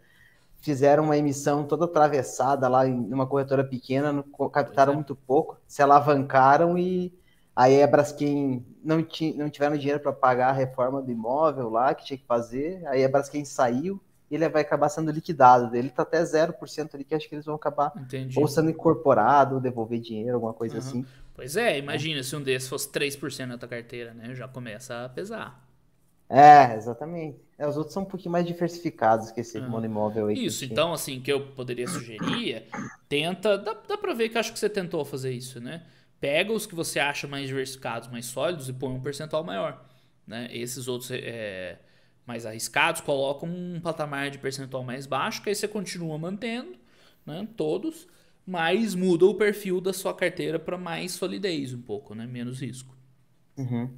fizeram uma emissão toda atravessada lá em uma corretora pequena, captaram é. muito pouco, se alavancaram e aí a Braskem não, não tiveram dinheiro para pagar a reforma do imóvel lá que tinha que fazer, aí a Braskem saiu e ele vai acabar sendo liquidado. Ele está até 0% ali que acho que eles vão acabar Entendi. ou sendo incorporado, ou devolver dinheiro, alguma coisa uhum. assim. Pois é, imagina é. se um desses fosse 3% na tua carteira, né? Já começa a pesar. É, exatamente. É, os outros são um pouquinho mais diversificados que esse hum. imóvel aí. Isso, então, assim, que eu poderia sugerir, é, tenta. Dá, dá pra ver que acho que você tentou fazer isso, né? Pega os que você acha mais diversificados, mais sólidos e põe um percentual maior. Né? Esses outros é, mais arriscados coloca um patamar de percentual mais baixo, que aí você continua mantendo né? todos, mas muda o perfil da sua carteira para mais solidez um pouco, né? menos risco. Uhum.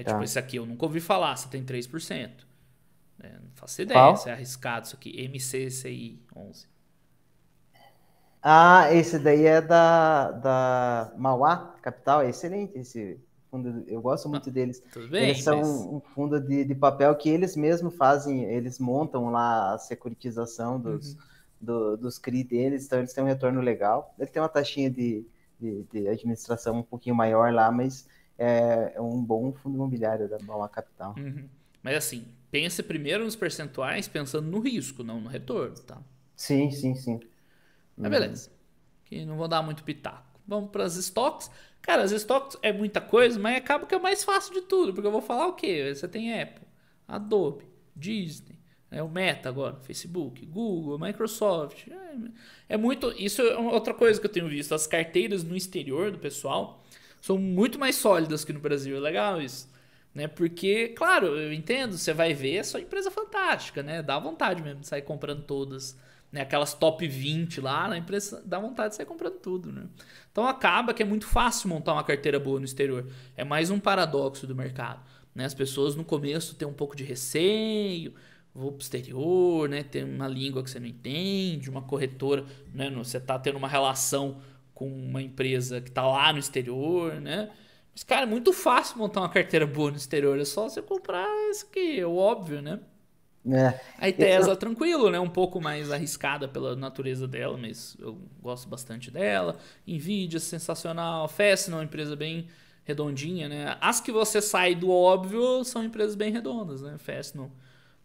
É tá. Tipo, esse aqui eu nunca ouvi falar, você tem 3%. Né? Não faço ideia Qual? é arriscado isso aqui. MCCI 11. Ah, esse daí é da, da Mauá, capital. É excelente esse fundo. Eu gosto muito ah, deles. Tudo bem, eles são um fundo de, de papel que eles mesmos fazem, eles montam lá a securitização dos, uhum. do, dos CRI deles, então eles têm um retorno legal. Ele tem uma taxinha de, de, de administração um pouquinho maior lá, mas é, é um bom fundo imobiliário da é Mauá Capital. Uhum. Mas assim, pense primeiro nos percentuais pensando no risco, não no retorno, tá? Sim, sim, sim. Mas uhum. beleza. Que não vou dar muito pitaco. Vamos para as estoques. Cara, as estoques é muita coisa, mas acaba que é o mais fácil de tudo, porque eu vou falar o quê? Você tem Apple, Adobe, Disney, é o Meta agora, Facebook, Google, Microsoft. É, é muito. Isso é outra coisa que eu tenho visto. As carteiras no exterior do pessoal são muito mais sólidas que no Brasil. É legal isso. Né? Porque, claro, eu entendo, você vai ver, é só empresa fantástica, né? Dá vontade mesmo de sair comprando todas. Né? Aquelas top 20 lá, na empresa dá vontade de sair comprando tudo. Né? Então acaba que é muito fácil montar uma carteira boa no exterior. É mais um paradoxo do mercado. Né? As pessoas no começo têm um pouco de receio, vou pro exterior, né? Tem uma língua que você não entende, uma corretora, né? Você tá tendo uma relação com uma empresa que está lá no exterior, né? Mas, cara, é muito fácil montar uma carteira boa no exterior. É só você comprar isso aqui, é o óbvio, né? É. A Tesla, eu... É tranquilo, né? Um pouco mais arriscada pela natureza dela, mas eu gosto bastante dela. Nvidia, sensacional. Fast, é uma empresa bem redondinha, né? As que você sai do óbvio são empresas bem redondas, né? Fastno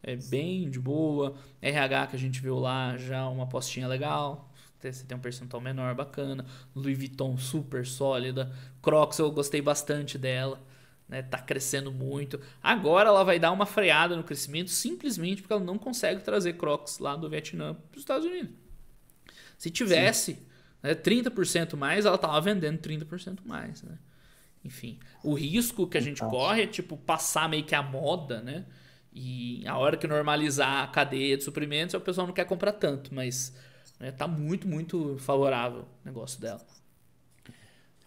é bem de boa. RH que a gente viu lá já uma postinha legal você tem um percentual menor, bacana. Louis Vuitton super sólida. Crocs eu gostei bastante dela. Né, tá crescendo muito. Agora ela vai dar uma freada no crescimento simplesmente porque ela não consegue trazer Crocs lá do Vietnã para os Estados Unidos. Se tivesse né, 30% mais, ela tava vendendo 30% mais. Né? Enfim, o risco que a gente então. corre é tipo passar meio que a moda, né? E a hora que normalizar a cadeia de suprimentos, o pessoal não quer comprar tanto, mas né? tá muito, muito favorável o negócio dela.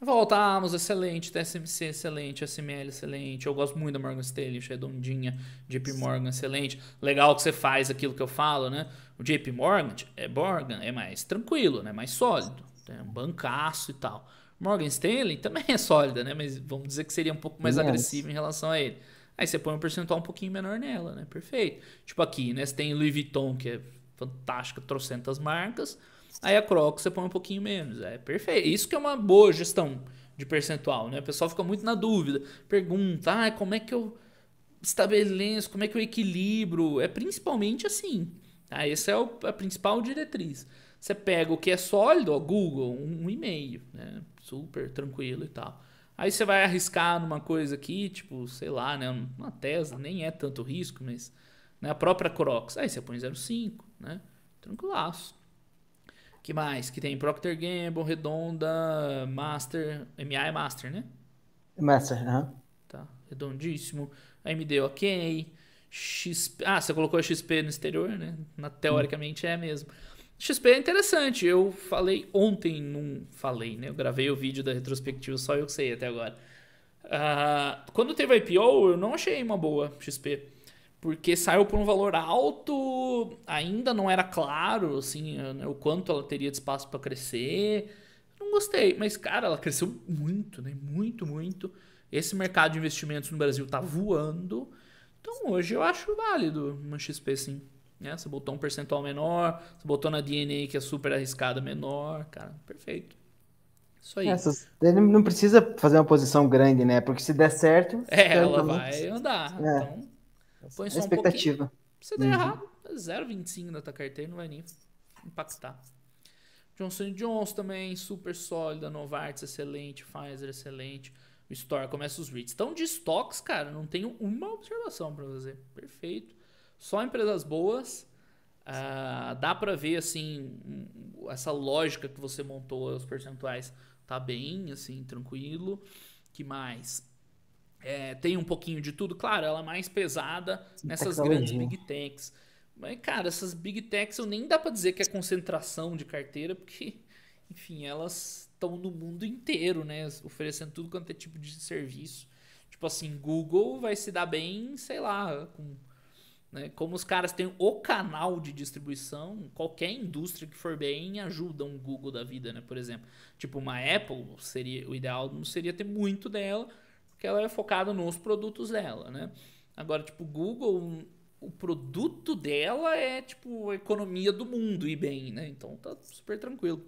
Voltamos, excelente, TSMC excelente, SML excelente. Eu gosto muito da Morgan Stanley, redondinha, JP Morgan excelente. Legal que você faz aquilo que eu falo, né? O JP Morgan é Morgan, é mais tranquilo, né? Mais sólido, é um bancaço e tal. Morgan Stanley também é sólida, né? Mas vamos dizer que seria um pouco mais Nossa. agressivo em relação a ele. Aí você põe um percentual um pouquinho menor nela, né? Perfeito. Tipo aqui, né? Você tem Louis Vuitton, que é fantástica, trocentas marcas. Aí a Crocs você põe um pouquinho menos. É perfeito. Isso que é uma boa gestão de percentual, né? O pessoal fica muito na dúvida. Pergunta, ah, como é que eu estabeleço, como é que eu equilibro? É principalmente assim. Tá? Essa é a principal diretriz. Você pega o que é sólido, ó, Google, um e-mail, né? Super tranquilo e tal. Aí você vai arriscar numa coisa aqui, tipo, sei lá, né? Uma Tesla, nem é tanto risco, mas né? a própria Crocs. Aí você põe 0,5 né? Tranquilaço. que mais? Que tem Procter Gamble, Redonda, Master, MA é Master, né? Master, aham. Uhum. Tá, redondíssimo. AMD ok. XP, ah, você colocou XP no exterior, né? Na, teoricamente é mesmo. XP é interessante. Eu falei ontem, não falei, né? Eu gravei o vídeo da retrospectiva, só eu sei até agora. Uh, quando teve IPO, eu não achei uma boa XP porque saiu por um valor alto, ainda não era claro assim, né, o quanto ela teria de espaço para crescer. Não gostei, mas cara, ela cresceu muito, né? Muito, muito. Esse mercado de investimentos no Brasil tá voando. Então hoje eu acho válido uma XP sim. Né? Você botou um percentual menor, você botou na DNA que é super arriscada menor, cara, perfeito. Isso aí. Essas, é, ele não precisa fazer uma posição grande, né? Porque se der certo. É, ela vai andar. É. Então Põe é só a expectativa. Um se der uhum. errado, 0,25 na tua carteira, não vai nem impactar. Johnson Johnson também, super sólida, Novartis excelente, Pfizer excelente, o Store, começa os REITs. Então, de estoques, cara, não tenho uma observação para fazer. Perfeito. Só empresas boas. Ah, dá para ver, assim, essa lógica que você montou, os percentuais. Tá bem, assim, tranquilo. que mais? é, tem um pouquinho de tudo. Claro, ela é mais pesada nessas grandes big techs. Mas, cara, essas big techs eu nem dá para dizer que é concentração de carteira, porque, enfim, elas estão no mundo inteiro, né? Oferecendo tudo quanto é tipo de serviço. Tipo assim, Google vai se dar bem, sei lá, com, né? como os caras têm o canal de distribuição, qualquer indústria que for bem ajuda um Google da vida, né? Por exemplo, tipo uma Apple, seria o ideal não seria ter muito dela, porque ela é focada nos produtos dela, né? Agora, tipo, Google, o produto dela é, tipo, a economia do mundo e bem, né? Então tá super tranquilo.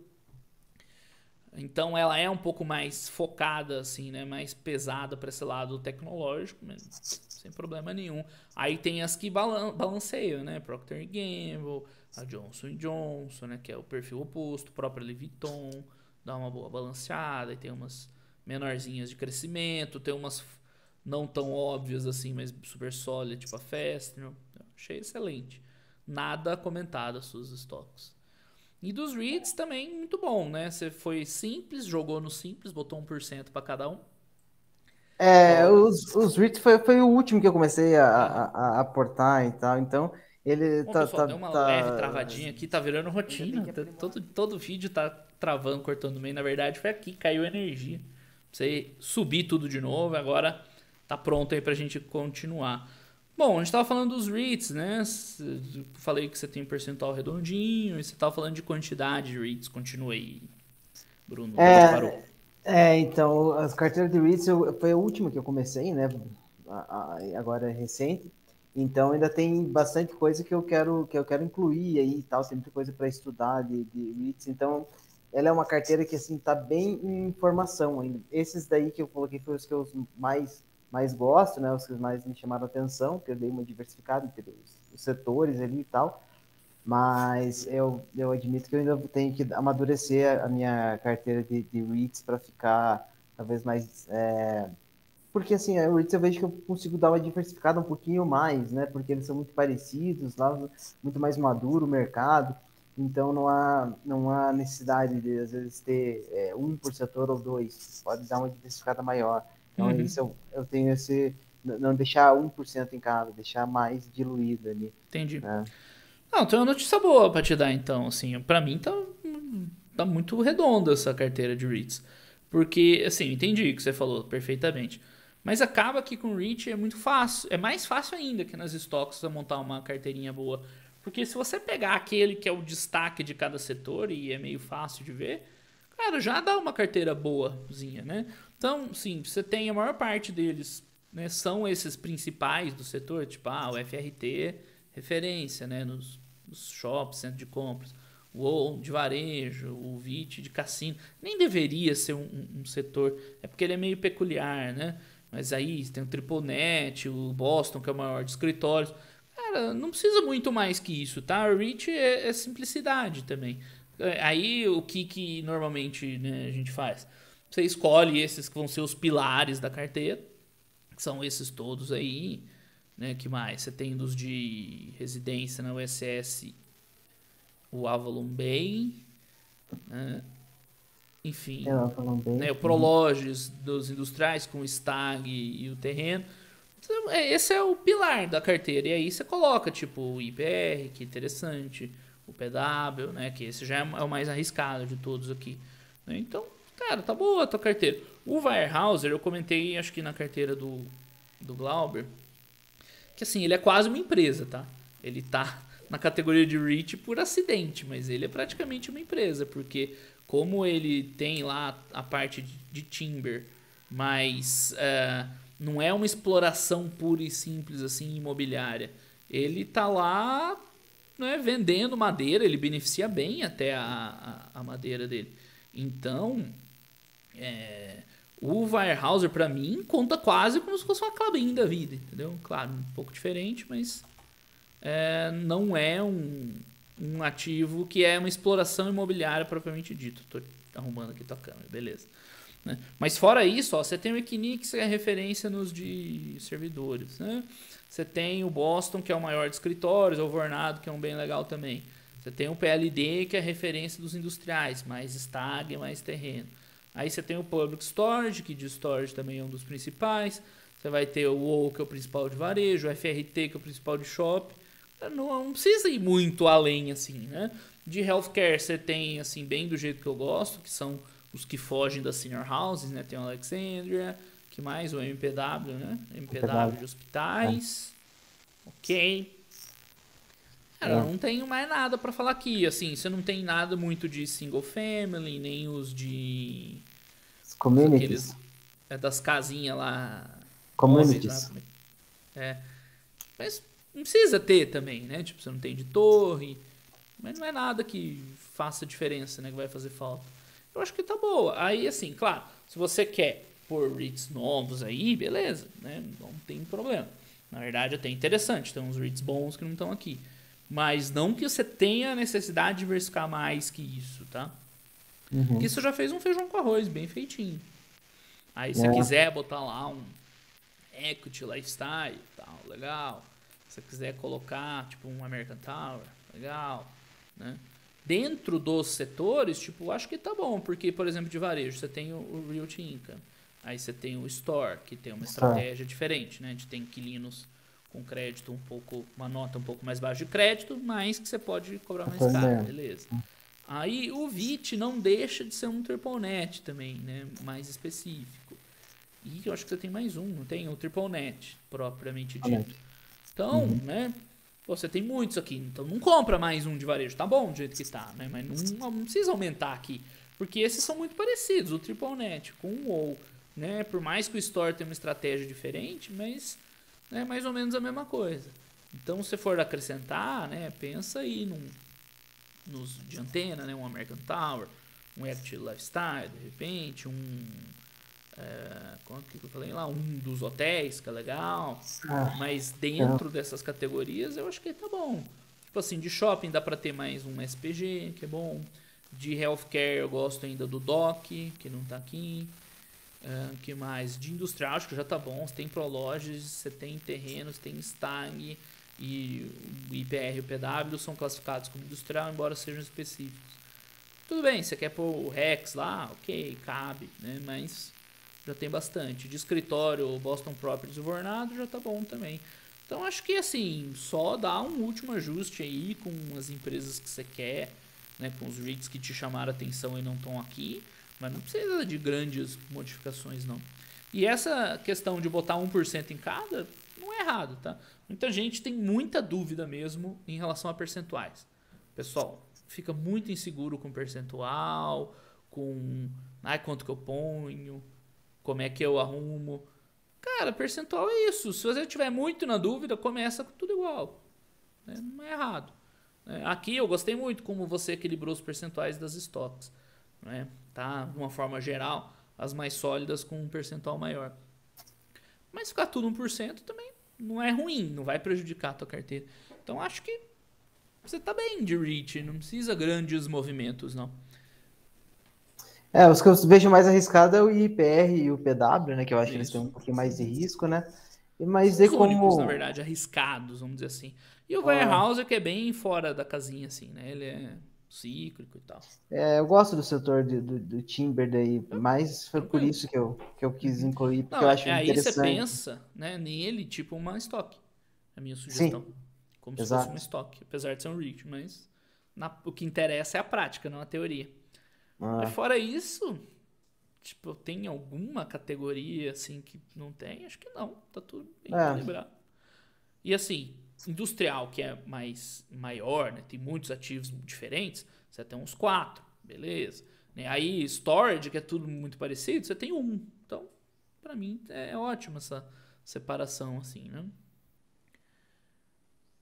Então ela é um pouco mais focada, assim, né? Mais pesada para esse lado tecnológico, mas sem problema nenhum. Aí tem as que balan balanceiam, né? Procter Gamble, a Johnson Johnson, né? Que é o perfil oposto, própria Leviton, dá uma boa balanceada, e tem umas menorzinhas de crescimento, tem umas não tão óbvias assim, mas super sólidas, tipo a Festner. Achei excelente. Nada comentado as suas estoques. E dos reads também muito bom, né? Você foi simples, jogou no simples, botou 1% para cada um. É, os, os reads foi, foi o último que eu comecei a, a aportar e tal, então ele bom, tá, pessoal, tá, deu uma tá... leve travadinha aqui, tá virando rotina. É tá, todo, todo vídeo tá travando, cortando meio. Na verdade, foi aqui, caiu energia. Sei subir tudo de novo, agora tá pronto aí pra gente continuar. Bom, a gente estava falando dos REITs, né? Falei que você tem um percentual redondinho e você estava falando de quantidade de REITs. Continua aí, Bruno. É, parou. é então, as carteiras de REITs eu, foi a última que eu comecei, né? Agora é recente. Então, ainda tem bastante coisa que eu quero, que eu quero incluir aí e tal, sempre coisa para estudar de, de REITs. Então, ela é uma carteira que assim tá bem em formação ainda. Esses daí que eu coloquei foram os que eu mais mais gosto, né? Os que mais me chamaram a atenção, que eu dei uma diversificada entre os, os setores ali e tal. Mas eu, eu admito que eu ainda tenho que amadurecer a minha carteira de, de REITs para ficar talvez mais. É... Porque assim, a REITs eu vejo que eu consigo dar uma diversificada um pouquinho mais, né? Porque eles são muito parecidos, lá muito mais maduro o mercado. Então não há, não há necessidade de, às vezes, ter é, um por setor ou dois. Pode dar uma diversificada maior. Então, uhum. isso eu, eu tenho esse. Não deixar 1% em casa deixar mais diluído ali. Entendi. Né? Não, tem uma notícia boa para te dar, então. Assim, para mim tá, tá muito redonda essa carteira de REITs. Porque, assim, entendi o que você falou perfeitamente. Mas acaba que com REIT é muito fácil. É mais fácil ainda que nas estoques você montar uma carteirinha boa porque se você pegar aquele que é o destaque de cada setor e é meio fácil de ver, cara, já dá uma carteira boazinha, né? Então, sim, você tem a maior parte deles, né? São esses principais do setor, tipo, ah, o FRT, referência, né? Nos, nos shops, centro de compras. O ON de varejo, o VIT de cassino. Nem deveria ser um, um, setor, é porque ele é meio peculiar, né? Mas aí tem o Triponet, o Boston, que é o maior de escritórios. Cara, não precisa muito mais que isso, tá? Reach é, é simplicidade também. É, aí o que, que normalmente né, a gente faz? Você escolhe esses que vão ser os pilares da carteira, que são esses todos aí. Né, que mais? Você tem dos de residência na USS, o Avalon Bay, né? enfim, é, o, né, o dos industriais com o Stag e o terreno. Então, é, esse é o pilar da carteira. E aí você coloca, tipo, o IPR, que interessante, o PW, né? Que esse já é o mais arriscado de todos aqui. Né. Então, cara, tá boa a tua carteira. O Weyerhaeuser, eu comentei, acho que na carteira do, do Glauber, que assim, ele é quase uma empresa, tá? Ele tá na categoria de REIT por acidente, mas ele é praticamente uma empresa, porque como ele tem lá a parte de, de timber, mas... Uh, não é uma exploração pura e simples assim imobiliária. Ele tá lá né, vendendo madeira, ele beneficia bem até a, a, a madeira dele. Então, é, o Weyerhaeuser, para mim, conta quase como se fosse uma Clabin da vida, entendeu? Claro, um pouco diferente, mas é, não é um, um ativo que é uma exploração imobiliária propriamente dito. Tô arrumando aqui tua câmera, beleza. Né? Mas fora isso, ó, você tem o Equinix, que é referência nos de servidores. Né? Você tem o Boston, que é o maior de escritórios, o Vornado, que é um bem legal também. Você tem o PLD, que é referência dos industriais, mais stag, mais terreno. Aí você tem o Public Storage, que de storage também é um dos principais. Você vai ter o WoW, que é o principal de varejo, o FRT, que é o principal de shopping. Não, não precisa ir muito além, assim, né? De healthcare, você tem, assim, bem do jeito que eu gosto, que são os que fogem das senior houses, né? Tem o Alexandria, que mais? O MPW, né? MPW de hospitais. É. Ok. Cara, é. não tenho mais nada para falar aqui. Assim, você não tem nada muito de single family, nem os de. Os communities. é, das casinhas lá. Communities. Óbvio, né? É. Mas não precisa ter também, né? Tipo, você não tem de torre. Mas não é nada que faça diferença, né? Que vai fazer falta. Eu acho que tá boa. Aí, assim, claro, se você quer pôr reads novos aí, beleza, né? Não tem problema. Na verdade, até interessante, tem uns reads bons que não estão aqui. Mas não que você tenha necessidade de diversificar mais que isso, tá? Uhum. Isso já fez um feijão com arroz, bem feitinho. Aí se é. você quiser botar lá um equity lifestyle, tal, legal. Se você quiser colocar tipo um American Tower, legal, né? dentro dos setores, tipo, acho que tá bom, porque, por exemplo, de varejo, você tem o Realty Income, aí você tem o Store, que tem uma tá. estratégia diferente, né? A gente tem inquilinos com crédito um pouco, uma nota um pouco mais baixa de crédito, mas que você pode cobrar mais tá caro, beleza. Aí o VIT não deixa de ser um TripleNet também, né? Mais específico. E eu acho que você tem mais um, não tem? O TripleNet, propriamente dito. Então, uhum. né? você tem muitos aqui, então não compra mais um de varejo. Tá bom do jeito que tá, né? Mas não, não precisa aumentar aqui. Porque esses são muito parecidos, o triple net com o WoW, né? Por mais que o Store tenha uma estratégia diferente, mas é né, mais ou menos a mesma coisa. Então, se for acrescentar, né, pensa aí num, nos de antena, né, um American Tower, um Active Lifestyle, de repente, um é, como que eu falei lá? Um dos hotéis, que é legal. Ah, mas tá. dentro dessas categorias eu acho que tá bom. Tipo assim, de shopping dá pra ter mais um SPG, que é bom. De healthcare eu gosto ainda do DOC, que não tá aqui. Uh, que mais? De industrial, acho que já tá bom. Você tem Prologes, você tem terrenos, tem Stag e o IPR e o PW são classificados como industrial, embora sejam específicos. Tudo bem, você quer pôr o Rex lá, ok, cabe, né? Mas já tem bastante. De escritório, Boston Properties e Vornado já tá bom também. Então acho que assim, só dá um último ajuste aí com as empresas que você quer, né, com os REITs que te chamaram atenção e não estão aqui, mas não precisa de grandes modificações não. E essa questão de botar 1% em cada não é errado, tá? Muita gente tem muita dúvida mesmo em relação a percentuais. Pessoal, fica muito inseguro com percentual, com ai quanto que eu ponho, como é que eu arrumo? Cara, percentual é isso. Se você tiver muito na dúvida, começa com tudo igual. Né? Não é errado. É, aqui eu gostei muito como você equilibrou os percentuais das estoques. Né? Tá? De uma forma geral, as mais sólidas com um percentual maior. Mas ficar tudo 1% também não é ruim, não vai prejudicar a tua carteira. Então acho que você está bem de reach, não precisa grandes movimentos, não. É, os que eu vejo mais arriscado é o IPR e o PW, né? Que eu acho Isso. que eles têm um pouquinho mais de risco, né? Mas é Os é como... únicos, na verdade, arriscados, vamos dizer assim. E o ah. Warehouse ah. que é bem fora da casinha, assim, né? Ele é cíclico e tal. É, eu gosto do setor do, do, do Timber daí, mas foi por isso que eu, que eu quis incluir, porque Não, eu acho é, aí interessante. Aí você pensa né, nele tipo uma estoque, a minha sugestão. Sim. Como Exato. se fosse uma estoque, apesar de ser um rig, mas na, o que interessa é a prática, não a teoria. Ah. fora isso, tipo, tem alguma categoria assim que não tem? Acho que não. Tá tudo bem é. equilibrado. E assim, industrial, que é mais maior, né? Tem muitos ativos diferentes, você tem uns quatro, beleza. Né? Aí, storage, que é tudo muito parecido, você tem um. Então, para mim é ótimo essa separação, assim, né?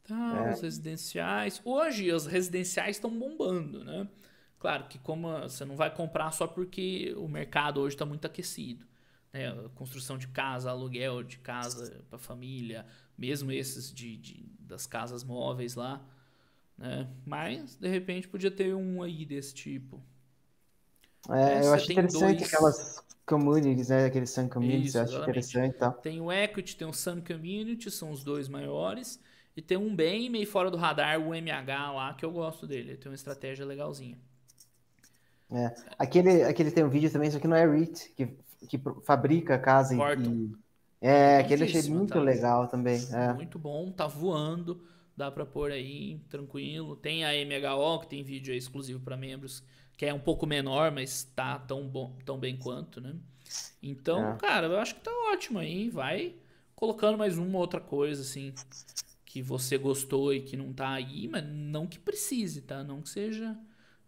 Tá, é. os residenciais. Hoje, os residenciais estão bombando, né? Claro que como você não vai comprar só porque o mercado hoje está muito aquecido. Né? Construção de casa, aluguel de casa para família, mesmo esses de, de, das casas móveis lá. Né? Mas, de repente, podia ter um aí desse tipo. É, é eu acho interessante dois... aquelas communities, né? Aqueles Sun Communities, Isso, eu acho interessante Tem o Equity, tem o Sun Community, são os dois maiores. E tem um bem meio fora do radar, o MH lá, que eu gosto dele. Ele tem uma estratégia legalzinha. É. Aquele, aquele tem um vídeo também, isso aqui não é REIT, que, que fabrica casa Porto. e. É, aquele achei muito tá, legal também. É. Muito bom, tá voando, dá para pôr aí tranquilo. Tem a MHO, que tem vídeo exclusivo para membros, que é um pouco menor, mas tá tão, bom, tão bem quanto, né? Então, é. cara, eu acho que tá ótimo aí. Vai colocando mais uma outra coisa, assim, que você gostou e que não tá aí, mas não que precise, tá? Não que seja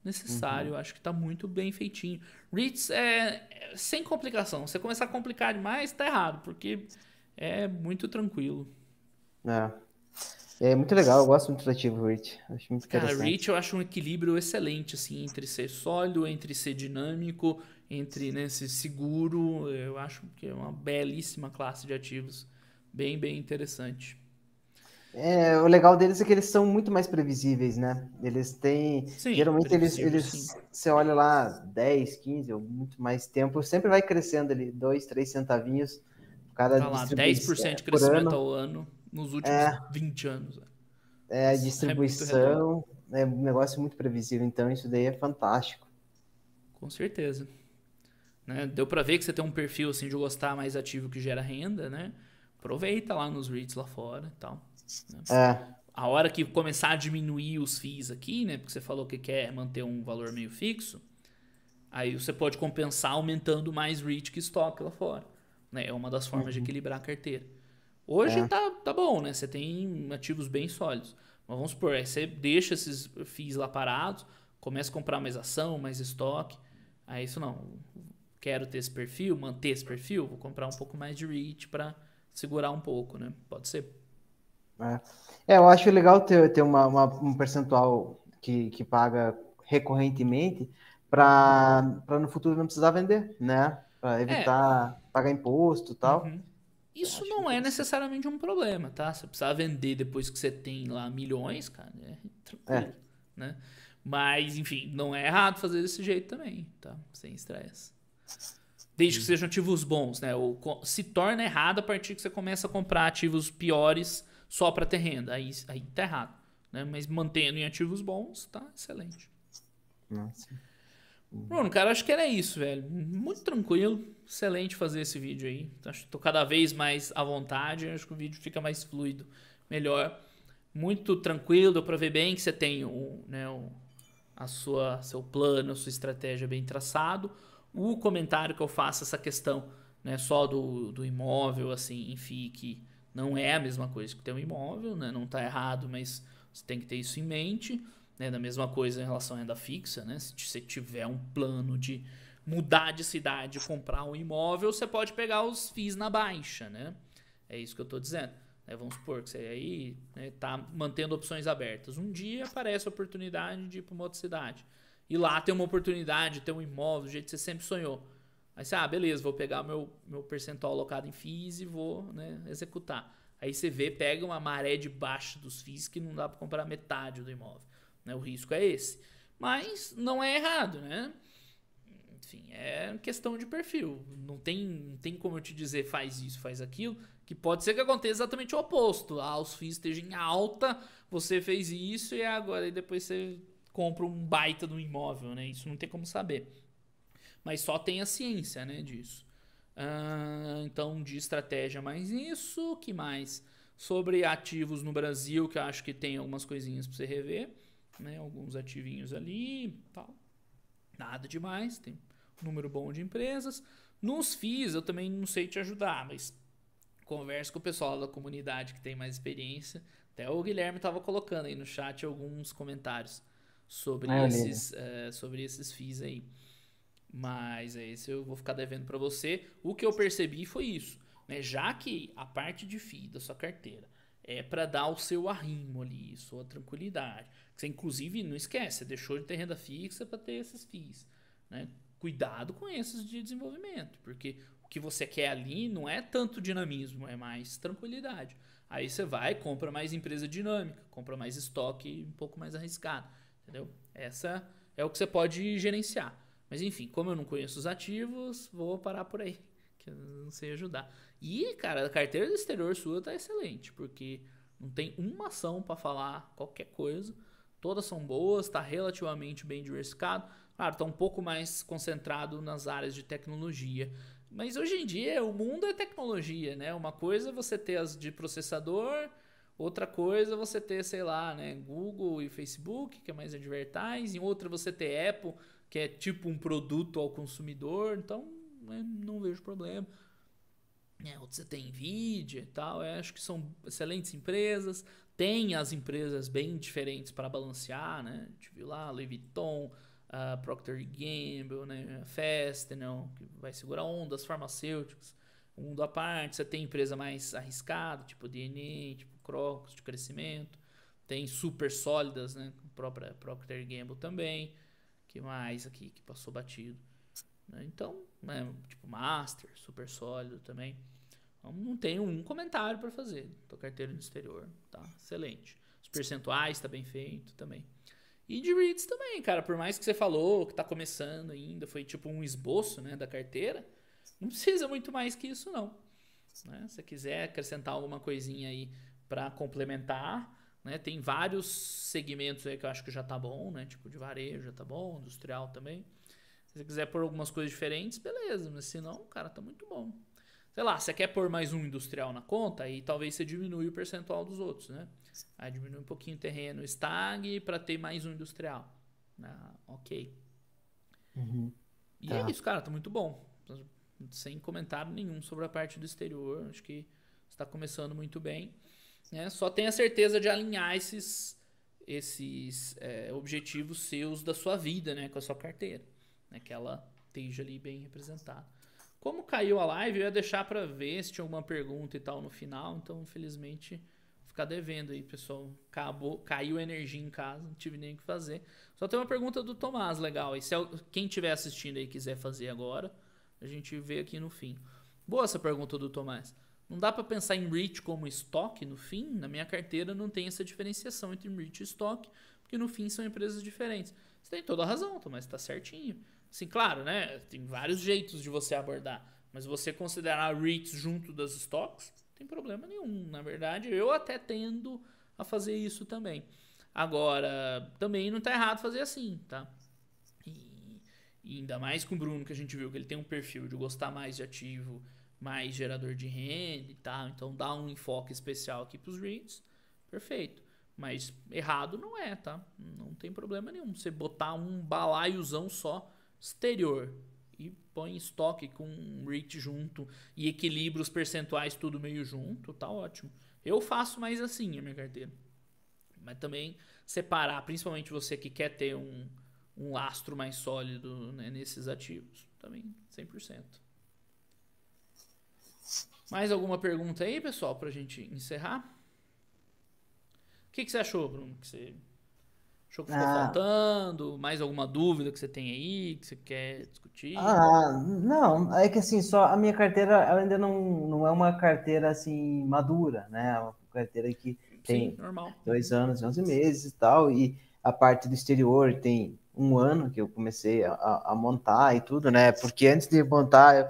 necessário. Uhum. Acho que está muito bem feitinho. Ritz é, é, sem complicação. Se você começar a complicar demais, está errado, porque é muito tranquilo. É. É muito legal, eu gosto muito do ativo REIT Acho muito interessante. Cara, Rich eu acho um equilíbrio excelente, assim, entre ser sólido, entre ser dinâmico, entre né, ser seguro. Eu acho que é uma belíssima classe de ativos. Bem, bem interessante. É, o legal deles é que eles são muito mais previsíveis, né? Eles têm. Sim, geralmente eles, eles. Você olha lá 10, 15 ou muito mais tempo, sempre vai crescendo ali, 2, 3 centavinhos. Cada tá lá, 10% de crescimento ano. ao ano nos últimos é, 20 anos. Né? É, a é distribuição é, é um negócio muito previsível, então isso daí é fantástico. Com certeza. Né? Deu para ver que você tem um perfil assim de gostar mais ativo que gera renda, né? Aproveita lá nos REITs lá fora e tal. É. A hora que começar a diminuir os FIIs aqui, né? Porque você falou que quer manter um valor meio fixo, aí você pode compensar aumentando mais REIT que estoque lá fora. Né? É uma das formas uhum. de equilibrar a carteira. Hoje é. tá, tá bom, né? Você tem ativos bem sólidos. Mas vamos supor, aí você deixa esses FIIs lá parados, começa a comprar mais ação, mais estoque. Aí isso não, quero ter esse perfil, manter esse perfil, vou comprar um pouco mais de REIT para segurar um pouco, né? Pode ser. Né? É, eu acho legal ter, ter uma, uma um percentual que, que paga recorrentemente para no futuro não precisar vender, né? Para evitar é. pagar imposto e tal. Uhum. Isso não é necessariamente um problema, tá? Se precisar vender depois que você tem lá milhões, cara, é tranquilo, é. né? Mas, enfim, não é errado fazer desse jeito também, tá? Sem estresse. Desde que sejam ativos bons, né? Ou se torna errado a partir que você começa a comprar ativos piores só para ter renda. Aí, aí tá errado. Né? Mas mantendo em ativos bons, tá excelente. Nossa. Bruno, cara, acho que era isso, velho. Muito tranquilo. Excelente fazer esse vídeo aí. Acho que tô cada vez mais à vontade. Acho que o vídeo fica mais fluido, melhor. Muito tranquilo, deu pra ver bem que você tem o, né, o, a sua, seu plano, a sua estratégia bem traçado. O comentário que eu faço, essa questão né, só do, do imóvel, assim, que. FIIC não é a mesma coisa que ter um imóvel, né? Não está errado, mas você tem que ter isso em mente. Né? Da mesma coisa em relação à renda fixa, né? Se você tiver um plano de mudar de cidade e comprar um imóvel, você pode pegar os FIIs na baixa, né? É isso que eu estou dizendo. É, vamos supor que você aí está né, mantendo opções abertas. Um dia aparece a oportunidade de ir para uma outra cidade. E lá tem uma oportunidade, tem um imóvel do jeito que você sempre sonhou. Aí você, ah, beleza, vou pegar meu, meu percentual alocado em FIIs e vou né, executar. Aí você vê, pega uma maré de baixo dos FIIs que não dá para comprar metade do imóvel. Né? O risco é esse. Mas não é errado, né? Enfim, é questão de perfil. Não tem, não tem como eu te dizer faz isso, faz aquilo, que pode ser que aconteça exatamente o oposto. Ah, os FIIs estejam em alta, você fez isso e agora e depois você compra um baita do imóvel, né? Isso não tem como saber. Mas só tem a ciência né, disso. Ah, então, de estratégia, mais isso. que mais? Sobre ativos no Brasil, que eu acho que tem algumas coisinhas para você rever. Né? Alguns ativinhos ali tal. Nada demais, tem um número bom de empresas. Nos FIIs, eu também não sei te ajudar, mas converso com o pessoal da comunidade que tem mais experiência. Até o Guilherme estava colocando aí no chat alguns comentários sobre, ah, esses, eh, sobre esses FIIs aí. Mas é esse eu vou ficar devendo para você. O que eu percebi foi isso, né? Já que a parte de FII da sua carteira é para dar o seu arrimo ali, sua tranquilidade. Você inclusive não esquece, você deixou de ter renda fixa para ter esses FIIs, né? Cuidado com esses de desenvolvimento, porque o que você quer ali não é tanto dinamismo, é mais tranquilidade. Aí você vai, compra mais empresa dinâmica, compra mais estoque um pouco mais arriscado, entendeu? Essa é o que você pode gerenciar. Mas enfim, como eu não conheço os ativos, vou parar por aí, que eu não sei ajudar. E, cara, a carteira do exterior sua tá excelente, porque não tem uma ação para falar qualquer coisa. Todas são boas, está relativamente bem diversificado. Claro, está um pouco mais concentrado nas áreas de tecnologia. Mas hoje em dia o mundo é tecnologia, né? Uma coisa é você ter as de processador, outra coisa é você ter, sei lá, né, Google e Facebook, que é mais advertising, outra é você ter Apple, que é tipo um produto ao consumidor, então né, não vejo problema. É, você tem Nvidia e tal, é, acho que são excelentes empresas, tem as empresas bem diferentes para balancear, né? A gente viu lá Louis Vuitton, a Procter Gamble, né? não, que vai segurar ondas, farmacêuticos, um mundo à parte. Você tem empresa mais arriscada, tipo DNA, tipo Crocus de crescimento. Tem super sólidas, né? A própria Procter Gamble também que mais aqui que passou batido? Né? Então, né, tipo master, super sólido também. Então, não tenho um comentário para fazer. Tô carteiro no exterior, tá? Excelente. Os percentuais tá bem feito também. E de REITs também, cara, por mais que você falou que tá começando ainda, foi tipo um esboço, né, da carteira, não precisa muito mais que isso não. Né? Se quiser acrescentar alguma coisinha aí para complementar, né? Tem vários segmentos aí que eu acho que já tá bom, né? Tipo de varejo já tá bom, industrial também. Se você quiser pôr algumas coisas diferentes, beleza, mas se não, cara, tá muito bom. Sei lá, você quer pôr mais um industrial na conta, aí talvez você diminui o percentual dos outros, né? Aí diminui um pouquinho o terreno stag para ter mais um industrial. Ah, ok. Uhum. E tá. é isso, cara, tá muito bom. Sem comentário nenhum sobre a parte do exterior. Acho que está começando muito bem. Né? Só tenha certeza de alinhar esses, esses é, objetivos seus da sua vida, né? Com a sua carteira, né? Que ela esteja ali bem representada. Como caiu a live, eu ia deixar para ver se tinha alguma pergunta e tal no final, então infelizmente ficar devendo aí, pessoal. Acabou, caiu a energia em casa, não tive nem o que fazer. Só tem uma pergunta do Tomás, legal. E se quem estiver assistindo aí quiser fazer agora, a gente vê aqui no fim. Boa essa pergunta do Tomás. Não dá para pensar em REIT como estoque no fim. Na minha carteira não tem essa diferenciação entre REIT e estoque, porque no fim são empresas diferentes. Você tem toda a razão, Tomás, está certinho. Sim, claro, né? Tem vários jeitos de você abordar, mas você considerar REITs junto das estoques, não tem problema nenhum. Na verdade, eu até tendo a fazer isso também. Agora, também não está errado fazer assim, tá? E, e ainda mais com o Bruno, que a gente viu que ele tem um perfil de gostar mais de ativo, mais gerador de renda e tal. Então dá um enfoque especial aqui para os REITs. Perfeito. Mas errado não é, tá? Não tem problema nenhum. Você botar um balaiozão só exterior e põe estoque com REIT junto e equilibra os percentuais tudo meio junto, tá ótimo. Eu faço mais assim a minha carteira. Mas também separar, principalmente você que quer ter um, um lastro mais sólido né, nesses ativos, também 100%. Mais alguma pergunta aí, pessoal, para a gente encerrar? O que, que você achou, Bruno? Que você achou que ficou ah, faltando? Mais alguma dúvida que você tem aí, que você quer discutir? Ah, não, é que assim, só a minha carteira ela ainda não, não é uma carteira assim madura, né? É uma carteira que tem Sim, dois anos, onze meses e tal, e a parte do exterior tem um ano que eu comecei a, a montar e tudo, né? Porque antes de montar, eu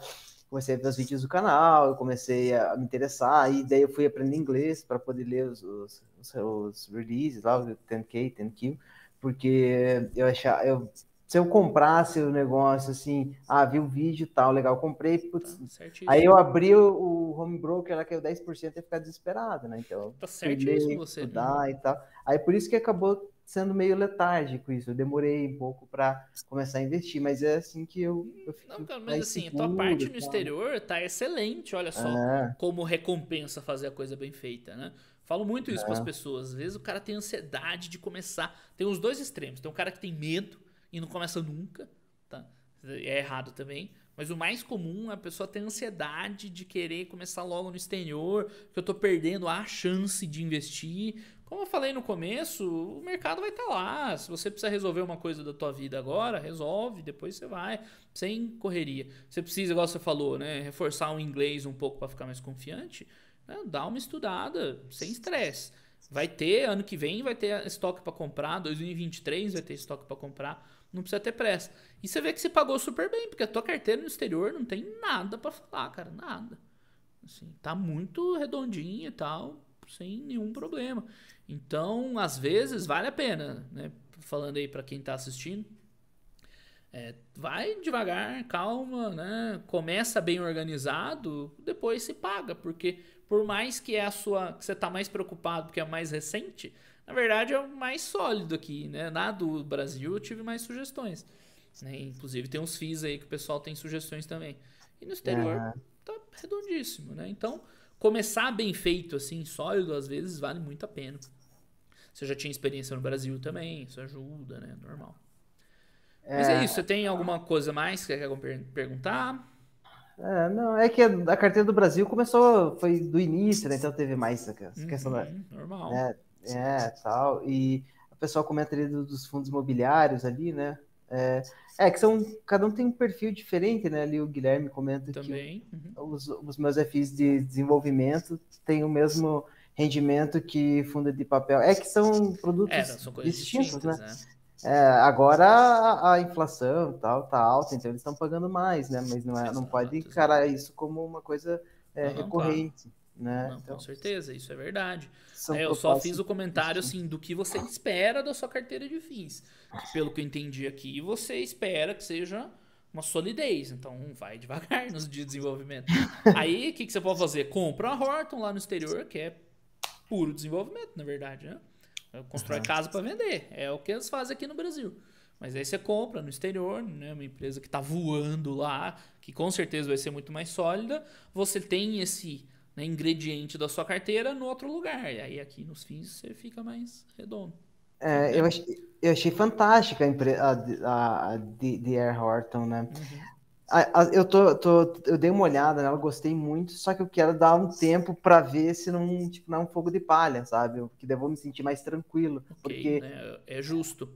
comecei a ver os vídeos do canal, eu comecei a me interessar, e daí eu fui aprender inglês para poder ler os, os, os, os releases lá, o 10K, 10Q, porque eu achava, eu, se eu comprasse o negócio assim, ah, vi o um vídeo tal, legal, comprei, tá putz, tá aí eu abri o, o home broker, ela caiu 10% e ficar desesperado, né? Então, tá certíssimo você. Né? Estudar né? e tal. Aí por isso que acabou sendo meio letárgico isso. Eu demorei um pouco para começar a investir, mas é assim que eu, eu fico. Não, tá, mas assim, seguro, a tua parte no tá. exterior tá excelente, olha só, é. como recompensa fazer a coisa bem feita, né? Falo muito isso é. para as pessoas. Às vezes o cara tem ansiedade de começar. Tem os dois extremos. Tem um cara que tem medo e não começa nunca, tá? É errado também. Mas o mais comum é a pessoa ter ansiedade de querer começar logo no exterior, que eu estou perdendo a chance de investir, como eu falei no começo, o mercado vai estar tá lá. Se você precisa resolver uma coisa da tua vida agora, resolve, depois você vai, sem correria. Você precisa, igual você falou, né, reforçar o inglês um pouco para ficar mais confiante, né? dá uma estudada, sem estresse. Vai ter, ano que vem vai ter estoque para comprar, 2023 vai ter estoque para comprar, não precisa ter pressa. E você vê que você pagou super bem, porque a tua carteira no exterior não tem nada para falar, cara, nada. Assim, tá muito redondinha e tal, sem nenhum problema. Então, às vezes, vale a pena, né? Falando aí para quem está assistindo. É, vai devagar, calma, né? Começa bem organizado, depois se paga, porque por mais que é a sua, que você tá mais preocupado porque é mais recente, na verdade é o mais sólido aqui, né? Na do Brasil eu tive mais sugestões, né? Inclusive tem uns FIIs aí que o pessoal tem sugestões também. E no exterior uhum. tá redondíssimo, né? Então, começar bem feito, assim, sólido, às vezes vale muito a pena. Você já tinha experiência no Brasil também, isso ajuda, né? Normal. É... Mas é isso, você tem alguma coisa mais que quer perguntar? É, não, é que a carteira do Brasil começou, foi do início, né? Então teve mais essa questão uhum, da. Normal. Né? É, tal. E o pessoal comenta ali dos fundos imobiliários ali, né? É, é, que são. Cada um tem um perfil diferente, né? Ali o Guilherme comenta Também. que uhum. os, os, meus FIs de desenvolvimento têm o mesmo rendimento que funda de papel. É que são produtos é, são distintos, né? né? É, agora a, a, inflação tal tá alta, então eles estão pagando mais, né? Mas não, é, não pode encarar isso como uma coisa é, recorrente. Né? Não, então, com certeza, isso é verdade. É, eu só fiz o comentário assim do que você espera da sua carteira de FIIs. Pelo que eu entendi aqui, você espera que seja uma solidez, então vai devagar nos dias de desenvolvimento. Aí o que, que você pode fazer? Compra uma Horton lá no exterior, que é puro desenvolvimento, na verdade, né? Constrói uhum. casa para vender. É o que eles fazem aqui no Brasil. Mas aí você compra no exterior, né? Uma empresa que está voando lá, que com certeza vai ser muito mais sólida. Você tem esse né, ingrediente da sua carteira no outro lugar. E aí aqui nos fins você fica mais redondo. É, eu, achei, eu achei fantástica a, a, a de, de Air Horton, né? Uhum. Eu, tô, tô, eu dei uma olhada nela, gostei muito, só que eu quero dar um tempo para ver se não, tipo, não é um fogo de palha, sabe? que eu vou me sentir mais tranquilo. Okay, porque... Né? É justo.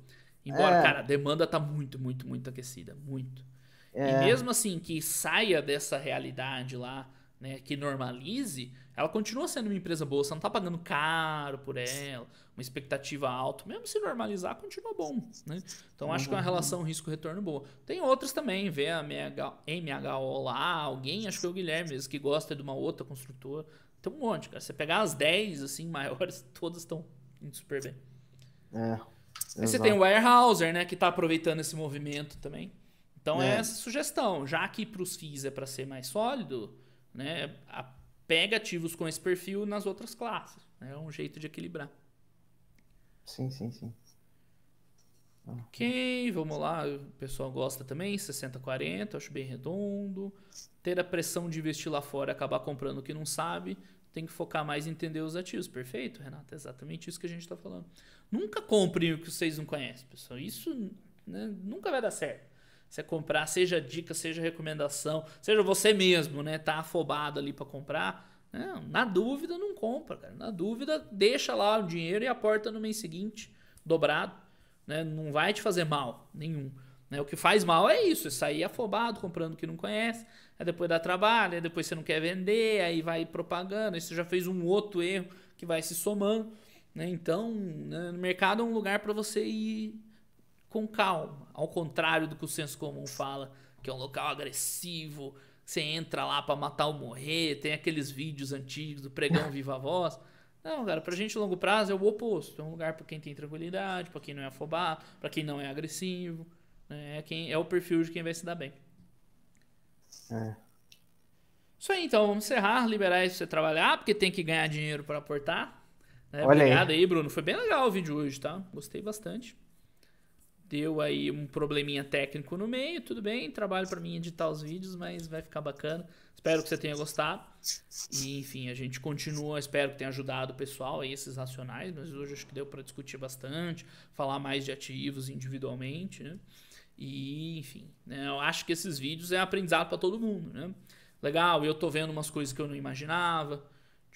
Embora, é... cara, a demanda tá muito, muito, muito aquecida. Muito. É... E mesmo assim, que saia dessa realidade lá né, que normalize, ela continua sendo uma empresa boa. Você não está pagando caro por ela, uma expectativa alta. Mesmo se normalizar, continua bom. Né? Então, acho que é uma relação risco-retorno boa. Tem outras também, vê a MHO lá, alguém, acho que é o Guilherme mesmo, que gosta de uma outra construtora. Tem um monte, cara. Você pegar as 10 assim, maiores, todas estão indo super bem. É. Aí você tem o Warehouser, né, que está aproveitando esse movimento também. Então, é, é essa sugestão. Já que para os FIIs é para ser mais sólido né, pega ativos com esse perfil nas outras classes. Né? É um jeito de equilibrar. Sim, sim, sim. Ok, vamos lá. O pessoal gosta também, 60-40, acho bem redondo. Ter a pressão de investir lá fora acabar comprando o que não sabe. Tem que focar mais em entender os ativos. Perfeito, Renato. É exatamente isso que a gente está falando. Nunca compre o que vocês não conhecem, pessoal. Isso né, nunca vai dar certo você comprar, seja dica, seja recomendação, seja você mesmo, né? Tá afobado ali para comprar. Não, né, na dúvida, não compra, cara. Na dúvida, deixa lá o dinheiro e aporta no mês seguinte, dobrado. Né? Não vai te fazer mal nenhum. Né? O que faz mal é isso, é sair afobado, comprando o que não conhece, aí depois dá trabalho, aí depois você não quer vender, aí vai propagando, aí você já fez um outro erro que vai se somando. Né? Então, né, no mercado é um lugar para você ir com calma, ao contrário do que o senso comum fala, que é um local agressivo, você entra lá para matar ou morrer, tem aqueles vídeos antigos do pregão viva voz. Não, cara, pra gente longo prazo é o oposto. É um lugar para quem tem tranquilidade, para quem não é afobado, para quem não é agressivo. Né? É, quem, é o perfil de quem vai se dar bem. É. Isso aí, então, vamos encerrar, liberar isso pra você trabalhar, porque tem que ganhar dinheiro para aportar. Né. Olha Obrigado aí. aí, Bruno. Foi bem legal o vídeo hoje, tá? Gostei bastante. Deu aí um probleminha técnico no meio, tudo bem, trabalho para mim editar os vídeos, mas vai ficar bacana. Espero que você tenha gostado. E, enfim, a gente continua, espero que tenha ajudado o pessoal aí, esses racionais, mas hoje acho que deu para discutir bastante, falar mais de ativos individualmente, né? E, enfim, né? eu acho que esses vídeos é aprendizado para todo mundo, né? Legal, eu tô vendo umas coisas que eu não imaginava,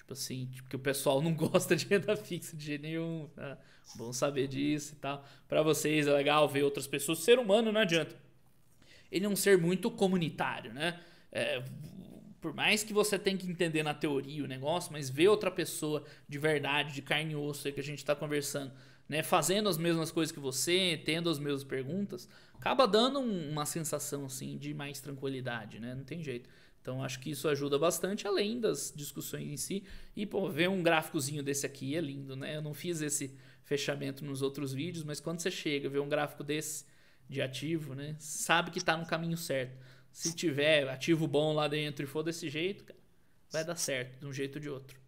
Tipo assim, tipo, que o pessoal não gosta de renda fixa de jeito nenhum. Tá? Bom saber disso e tal. Para vocês é legal ver outras pessoas. Ser humano não adianta. Ele é um ser muito comunitário, né? É, por mais que você tenha que entender na teoria o negócio, mas ver outra pessoa de verdade, de carne e osso, que a gente está conversando, né, fazendo as mesmas coisas que você, tendo as mesmas perguntas, acaba dando um, uma sensação assim de mais tranquilidade, né? Não tem jeito. Então acho que isso ajuda bastante, além das discussões em si. E pô, ver um gráficozinho desse aqui é lindo, né? Eu não fiz esse fechamento nos outros vídeos, mas quando você chega, vê um gráfico desse de ativo, né? Sabe que está no caminho certo. Se tiver ativo bom lá dentro e for desse jeito, vai dar certo, de um jeito ou de outro.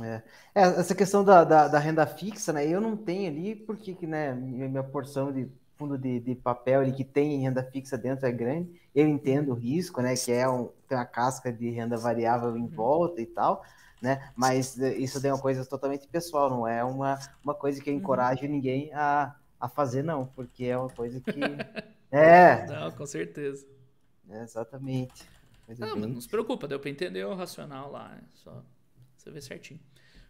É. é. Essa questão da, da, da, renda fixa, né? Eu não tenho ali, porque que, né, minha porção de fundo de, de papel ali que tem renda fixa dentro é grande eu entendo o uhum. risco, né? Que é um, tem uma casca de renda variável em uhum. volta e tal, né? Mas eh, isso é uma coisa totalmente pessoal, não é uma, uma coisa que eu uhum. encorajo ninguém a, a fazer, não, porque é uma coisa que. é. Não, com certeza. É, exatamente. Mas não, mas não se preocupa, deu para entender o racional lá, né? Só você vê certinho.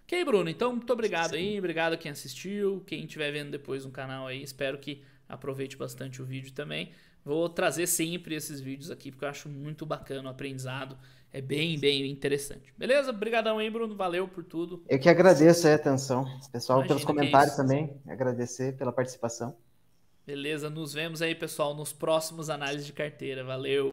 Ok, Bruno, então muito obrigado Sim. aí, obrigado a quem assistiu, quem estiver vendo depois no canal aí, espero que aproveite bastante o vídeo também. Vou trazer sempre esses vídeos aqui, porque eu acho muito bacana o aprendizado. É bem, bem interessante. Beleza? Obrigadão aí, Bruno. Valeu por tudo. Eu que agradeço a atenção. Pessoal, Imagina pelos é comentários é também. Agradecer pela participação. Beleza, nos vemos aí, pessoal, nos próximos análises de carteira. Valeu!